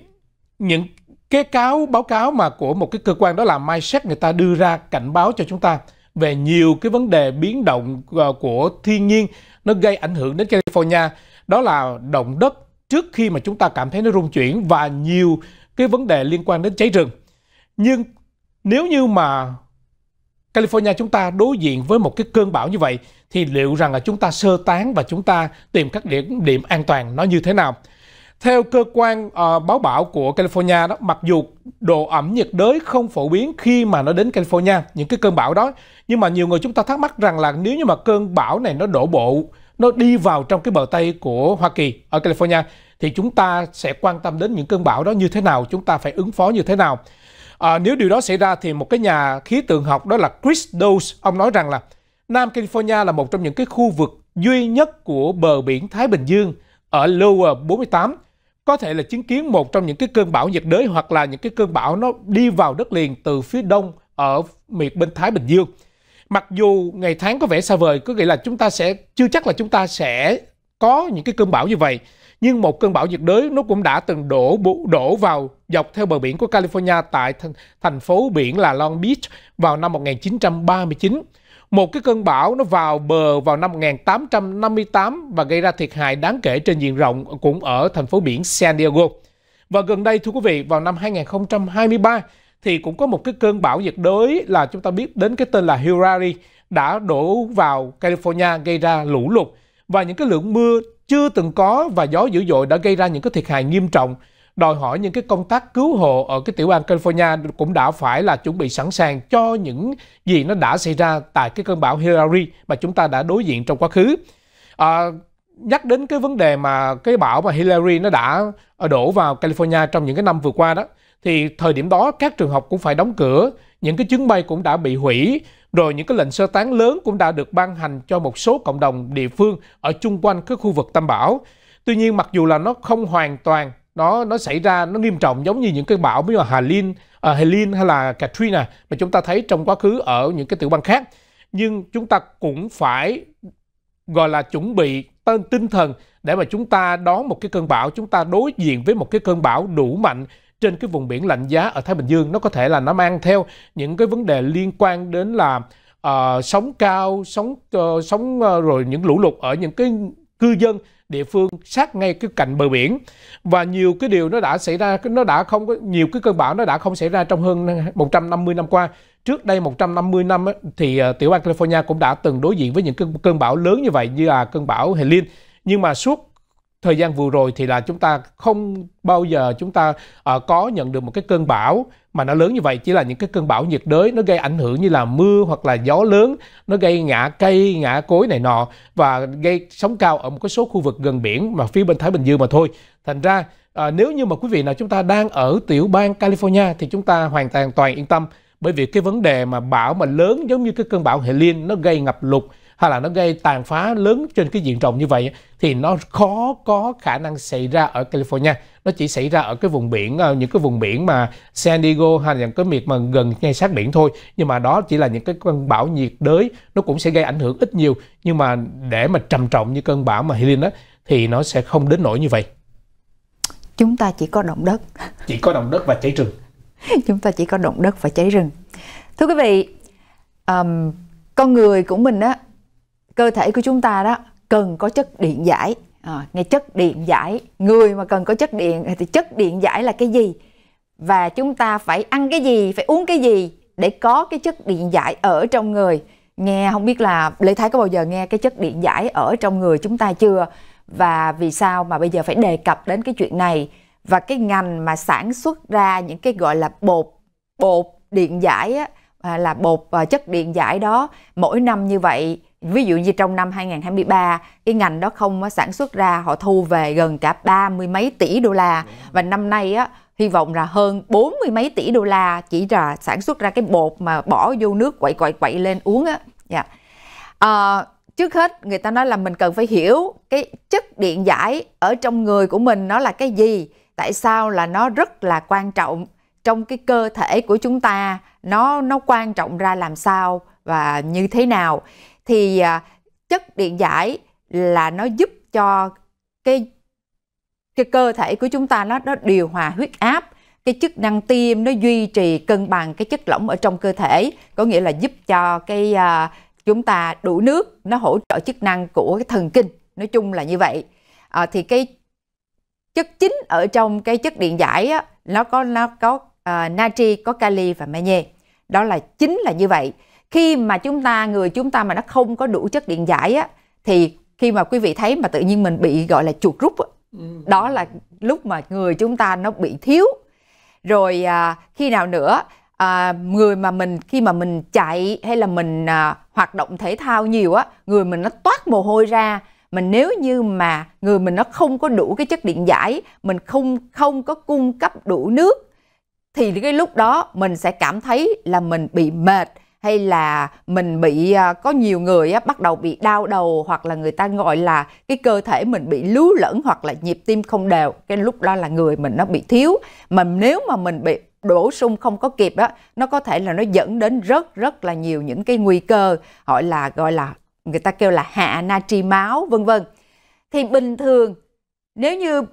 những cái cáo báo cáo mà của một cái cơ quan đó là MySec người ta đưa ra cảnh báo cho chúng ta về nhiều cái vấn đề biến động ờ, của thiên nhiên nó gây ảnh hưởng đến California đó là động đất trước khi mà chúng ta cảm thấy nó rung chuyển và nhiều cái vấn đề liên quan đến cháy rừng. Nhưng nếu như mà California chúng ta đối diện với một cái cơn bão như vậy thì liệu rằng là chúng ta sơ tán và chúng ta tìm các điểm điểm an toàn nó như thế nào? Theo cơ quan uh, báo bão của California đó, mặc dù độ ẩm nhiệt đới không phổ biến khi mà nó đến California, những cái cơn bão đó, nhưng mà nhiều người chúng ta thắc mắc rằng là nếu như mà cơn bão này nó đổ bộ, nó đi vào trong cái bờ Tây của Hoa Kỳ ở California thì chúng ta sẽ quan tâm đến những cơn bão đó như thế nào, chúng ta phải ứng phó như thế nào. À, nếu điều đó xảy ra thì một cái nhà khí tượng học đó là Chris Dose ông nói rằng là Nam California là một trong những cái khu vực duy nhất của bờ biển Thái Bình Dương ở Lower 48 có thể là chứng kiến một trong những cái cơn bão nhiệt đới hoặc là những cái cơn bão nó đi vào đất liền từ phía đông ở miền bên Thái Bình Dương. Mặc dù ngày tháng có vẻ xa vời, có nghĩa là chúng ta sẽ chưa chắc là chúng ta sẽ có những cái cơn bão như vậy, nhưng một cơn bão nhiệt đới nó cũng đã từng đổ đổ vào dọc theo bờ biển của California tại th thành phố biển là Long Beach vào năm 1939. Một cái cơn bão nó vào bờ vào năm 1858 và gây ra thiệt hại đáng kể trên diện rộng cũng ở thành phố biển San Diego. Và gần đây thưa quý vị, vào năm 2023 thì cũng có một cái cơn bão nhiệt đới là chúng ta biết đến cái tên là Hilary đã đổ vào California gây ra lũ lụt và những cái lượng mưa chưa từng có và gió dữ dội đã gây ra những cái thiệt hại nghiêm trọng đòi hỏi những cái công tác cứu hộ ở cái tiểu bang California cũng đã phải là chuẩn bị sẵn sàng cho những gì nó đã xảy ra tại cái cơn bão Hillary mà chúng ta đã đối diện trong quá khứ. À, nhắc đến cái vấn đề mà cái bão mà Hillary nó đã đổ vào California trong những cái năm vừa qua đó thì thời điểm đó các trường học cũng phải đóng cửa, những cái chuyến bay cũng đã bị hủy rồi những cái lệnh sơ tán lớn cũng đã được ban hành cho một số cộng đồng địa phương ở chung quanh cái khu vực tâm bão. Tuy nhiên mặc dù là nó không hoàn toàn nó nó xảy ra nó nghiêm trọng giống như những cái bão như là Helene, uh, Helene hay là Katrina mà chúng ta thấy trong quá khứ ở những cái tiểu bang khác. Nhưng chúng ta cũng phải gọi là chuẩn bị tinh thần để mà chúng ta đón một cái cơn bão, chúng ta đối diện với một cái cơn bão đủ mạnh trên cái vùng biển lạnh giá ở Thái Bình Dương nó có thể là nó mang theo những cái vấn đề liên quan đến là uh, sóng cao, sóng uh, sóng uh, rồi những lũ lụt ở những cái cư dân địa phương sát ngay cái cạnh bờ biển và nhiều cái điều nó đã xảy ra nó đã không có nhiều cái cơn bão nó đã không xảy ra trong hơn 150 năm qua trước đây 150 năm ấy, thì tiểu bang California cũng đã từng đối diện với những cơn bão lớn như vậy như là cơn bão Helene nhưng mà suốt thời gian vừa rồi thì là chúng ta không bao giờ chúng ta uh, có nhận được một cái cơn bão mà nó lớn như vậy chỉ là những cái cơn bão nhiệt đới nó gây ảnh hưởng như là mưa hoặc là gió lớn nó gây ngã cây ngã cối này nọ và gây sóng cao ở một cái số khu vực gần biển mà phía bên Thái Bình Dương mà thôi thành ra uh, nếu như mà quý vị nào chúng ta đang ở tiểu bang California thì chúng ta hoàn toàn toàn yên tâm bởi vì cái vấn đề mà bão mà lớn giống như cái cơn bão Helene nó gây ngập lụt hay là nó gây tàn phá lớn trên cái diện rộng như vậy thì nó khó có khả năng xảy ra ở California nó chỉ xảy ra ở cái vùng biển ờ, những cái vùng biển mà San Diego hay là những cái miệt mà gần ngay sát biển thôi nhưng mà đó chỉ là những cái cơn bão nhiệt đới nó cũng sẽ gây ảnh hưởng ít nhiều nhưng mà để mà trầm trọng như cơn bão mà Helene đó thì nó sẽ không đến nỗi như vậy chúng ta chỉ có động đất chỉ có động đất và cháy rừng chúng ta chỉ có động đất và cháy rừng thưa quý vị um, con người của mình á cơ thể của chúng ta đó cần có chất điện giải à, nghe chất điện giải người mà cần có chất điện thì chất điện giải là cái gì và chúng ta phải ăn cái gì phải uống cái gì để có cái chất điện giải ở trong người nghe không biết là lê thái có bao giờ nghe cái chất điện giải ở trong người chúng ta chưa và vì sao mà bây giờ phải đề cập đến cái chuyện này và cái ngành mà sản xuất ra những cái gọi là bột bột điện giải á, à, là bột à, chất điện giải đó mỗi năm như vậy ví dụ như trong năm 2023 cái ngành đó không sản xuất ra họ thu về gần cả ba mươi mấy tỷ đô la và năm nay á hy vọng là hơn bốn mươi mấy tỷ đô la chỉ là sản xuất ra cái bột mà bỏ vô nước quậy quậy quậy lên uống á dạ yeah. Ờ, uh, trước hết người ta nói là mình cần phải hiểu cái chất điện giải ở trong người của mình nó là cái gì tại sao là nó rất là quan trọng trong cái cơ thể của chúng ta nó nó quan trọng ra làm sao và như thế nào thì à, chất điện giải là nó giúp cho cái cái cơ thể của chúng ta nó nó điều hòa huyết áp cái chức năng tim nó duy trì cân bằng cái chất lỏng ở trong cơ thể có nghĩa là giúp cho cái uh, chúng ta đủ nước nó hỗ trợ chức năng của cái thần kinh nói chung là như vậy à, thì cái chất chính ở trong cái chất điện giải á, nó có nó có uh, natri có kali và magie đó là chính là như vậy khi mà chúng ta người chúng ta mà nó không có đủ chất điện giải á thì khi mà quý vị thấy mà tự nhiên mình bị gọi là chuột rút á, ừ. đó là lúc mà người chúng ta nó bị thiếu rồi à, khi nào nữa à, người mà mình khi mà mình chạy hay là mình à, hoạt động thể thao nhiều á người mình nó toát mồ hôi ra mình nếu như mà người mình nó không có đủ cái chất điện giải mình không không có cung cấp đủ nước thì cái lúc đó mình sẽ cảm thấy là mình bị mệt hay là mình bị à, có nhiều người bắt đầu bị đau đầu hoặc là người ta gọi là cái cơ thể mình bị lú lẫn hoặc là nhịp tim không đều cái lúc đó là người mình nó bị thiếu mà nếu mà mình bị bổ sung không có kịp đó nó có thể là nó dẫn đến rất rất là nhiều những cái nguy cơ gọi là gọi là người ta kêu là hạ natri máu vân vân thì bình thường nếu như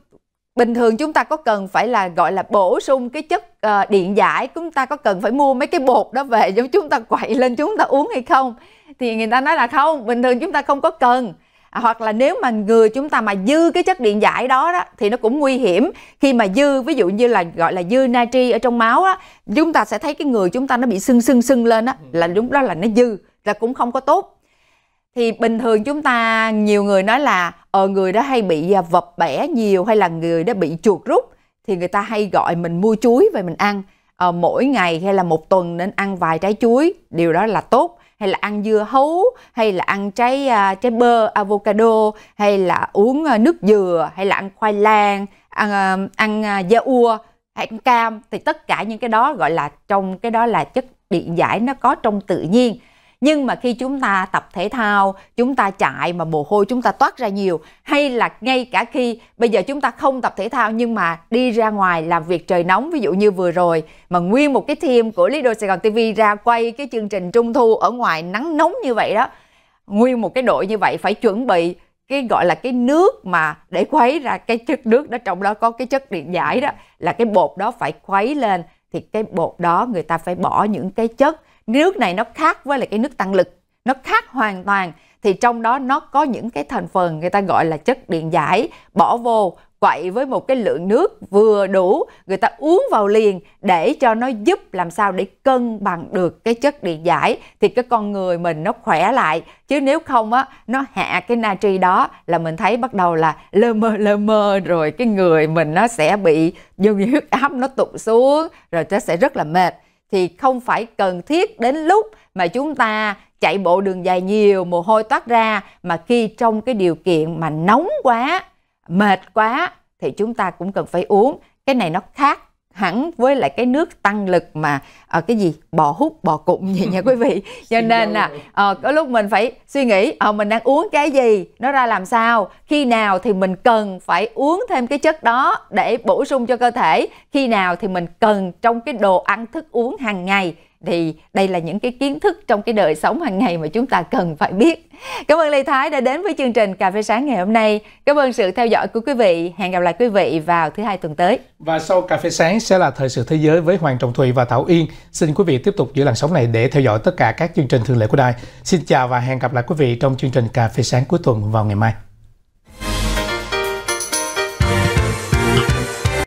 bình thường chúng ta có cần phải là gọi là bổ sung cái chất uh, điện giải chúng ta có cần phải mua mấy cái bột đó về giống chúng ta quậy lên chúng ta uống hay không thì người ta nói là không bình thường chúng ta không có cần à, hoặc là nếu mà người chúng ta mà dư cái chất điện giải đó đó thì nó cũng nguy hiểm khi mà dư ví dụ như là gọi là dư natri ở trong máu á chúng ta sẽ thấy cái người chúng ta nó bị sưng sưng sưng lên á là đúng đó là nó dư là cũng không có tốt thì bình thường chúng ta nhiều người nói là Ờ, người đó hay bị à, vập bẻ nhiều hay là người đó bị chuột rút thì người ta hay gọi mình mua chuối về mình ăn ờ, mỗi ngày hay là một tuần nên ăn vài trái chuối điều đó là tốt hay là ăn dưa hấu hay là ăn trái à, trái bơ avocado hay là uống à, nước dừa hay là ăn khoai lang ăn ăn da ua ăn cam thì tất cả những cái đó gọi là trong cái đó là chất điện giải nó có trong tự nhiên nhưng mà khi chúng ta tập thể thao chúng ta chạy mà mồ hôi chúng ta toát ra nhiều hay là ngay cả khi bây giờ chúng ta không tập thể thao nhưng mà đi ra ngoài làm việc trời nóng ví dụ như vừa rồi mà nguyên một cái team của Lido Sài Gòn TV ra quay cái chương trình trung thu ở ngoài nắng nóng như vậy đó nguyên một cái đội như vậy phải chuẩn bị cái gọi là cái nước mà để khuấy ra cái chất nước đó trong đó có cái chất điện giải đó là cái bột đó phải khuấy lên thì cái bột đó người ta phải bỏ những cái chất nước này nó khác với lại cái nước tăng lực nó khác hoàn toàn thì trong đó nó có những cái thành phần người ta gọi là chất điện giải bỏ vô quậy với một cái lượng nước vừa đủ người ta uống vào liền để cho nó giúp làm sao để cân bằng được cái chất điện giải thì cái con người mình nó khỏe lại chứ nếu không á nó hạ cái natri đó là mình thấy bắt đầu là lơ mơ lơ mơ rồi cái người mình nó sẽ bị vô huyết áp nó tụt xuống rồi nó sẽ rất là mệt thì không phải cần thiết đến lúc mà chúng ta chạy bộ đường dài nhiều mồ hôi toát ra mà khi trong cái điều kiện mà nóng quá mệt quá thì chúng ta cũng cần phải uống cái này nó khác hẳn với lại cái nước tăng lực mà à, cái gì bò hút bò cụm gì nha quý vị cho nên là à, ờ, có lúc mình phải suy nghĩ à, mình đang uống cái gì nó ra làm sao khi nào thì mình cần phải uống thêm cái chất đó để bổ sung cho cơ thể khi nào thì mình cần trong cái đồ ăn thức uống hàng ngày thì đây là những cái kiến thức trong cái đời sống hàng ngày mà chúng ta cần phải biết. Cảm ơn Lê Thái đã đến với chương trình Cà phê sáng ngày hôm nay. Cảm ơn sự theo dõi của quý vị. Hẹn gặp lại quý vị vào thứ hai tuần tới. Và sau Cà phê sáng sẽ là Thời sự Thế giới với Hoàng Trọng Thùy và Thảo Yên. Xin quý vị tiếp tục giữ làn sóng này để theo dõi tất cả các chương trình thường lệ của đài. Xin chào và hẹn gặp lại quý vị trong chương trình Cà phê sáng cuối tuần vào ngày mai.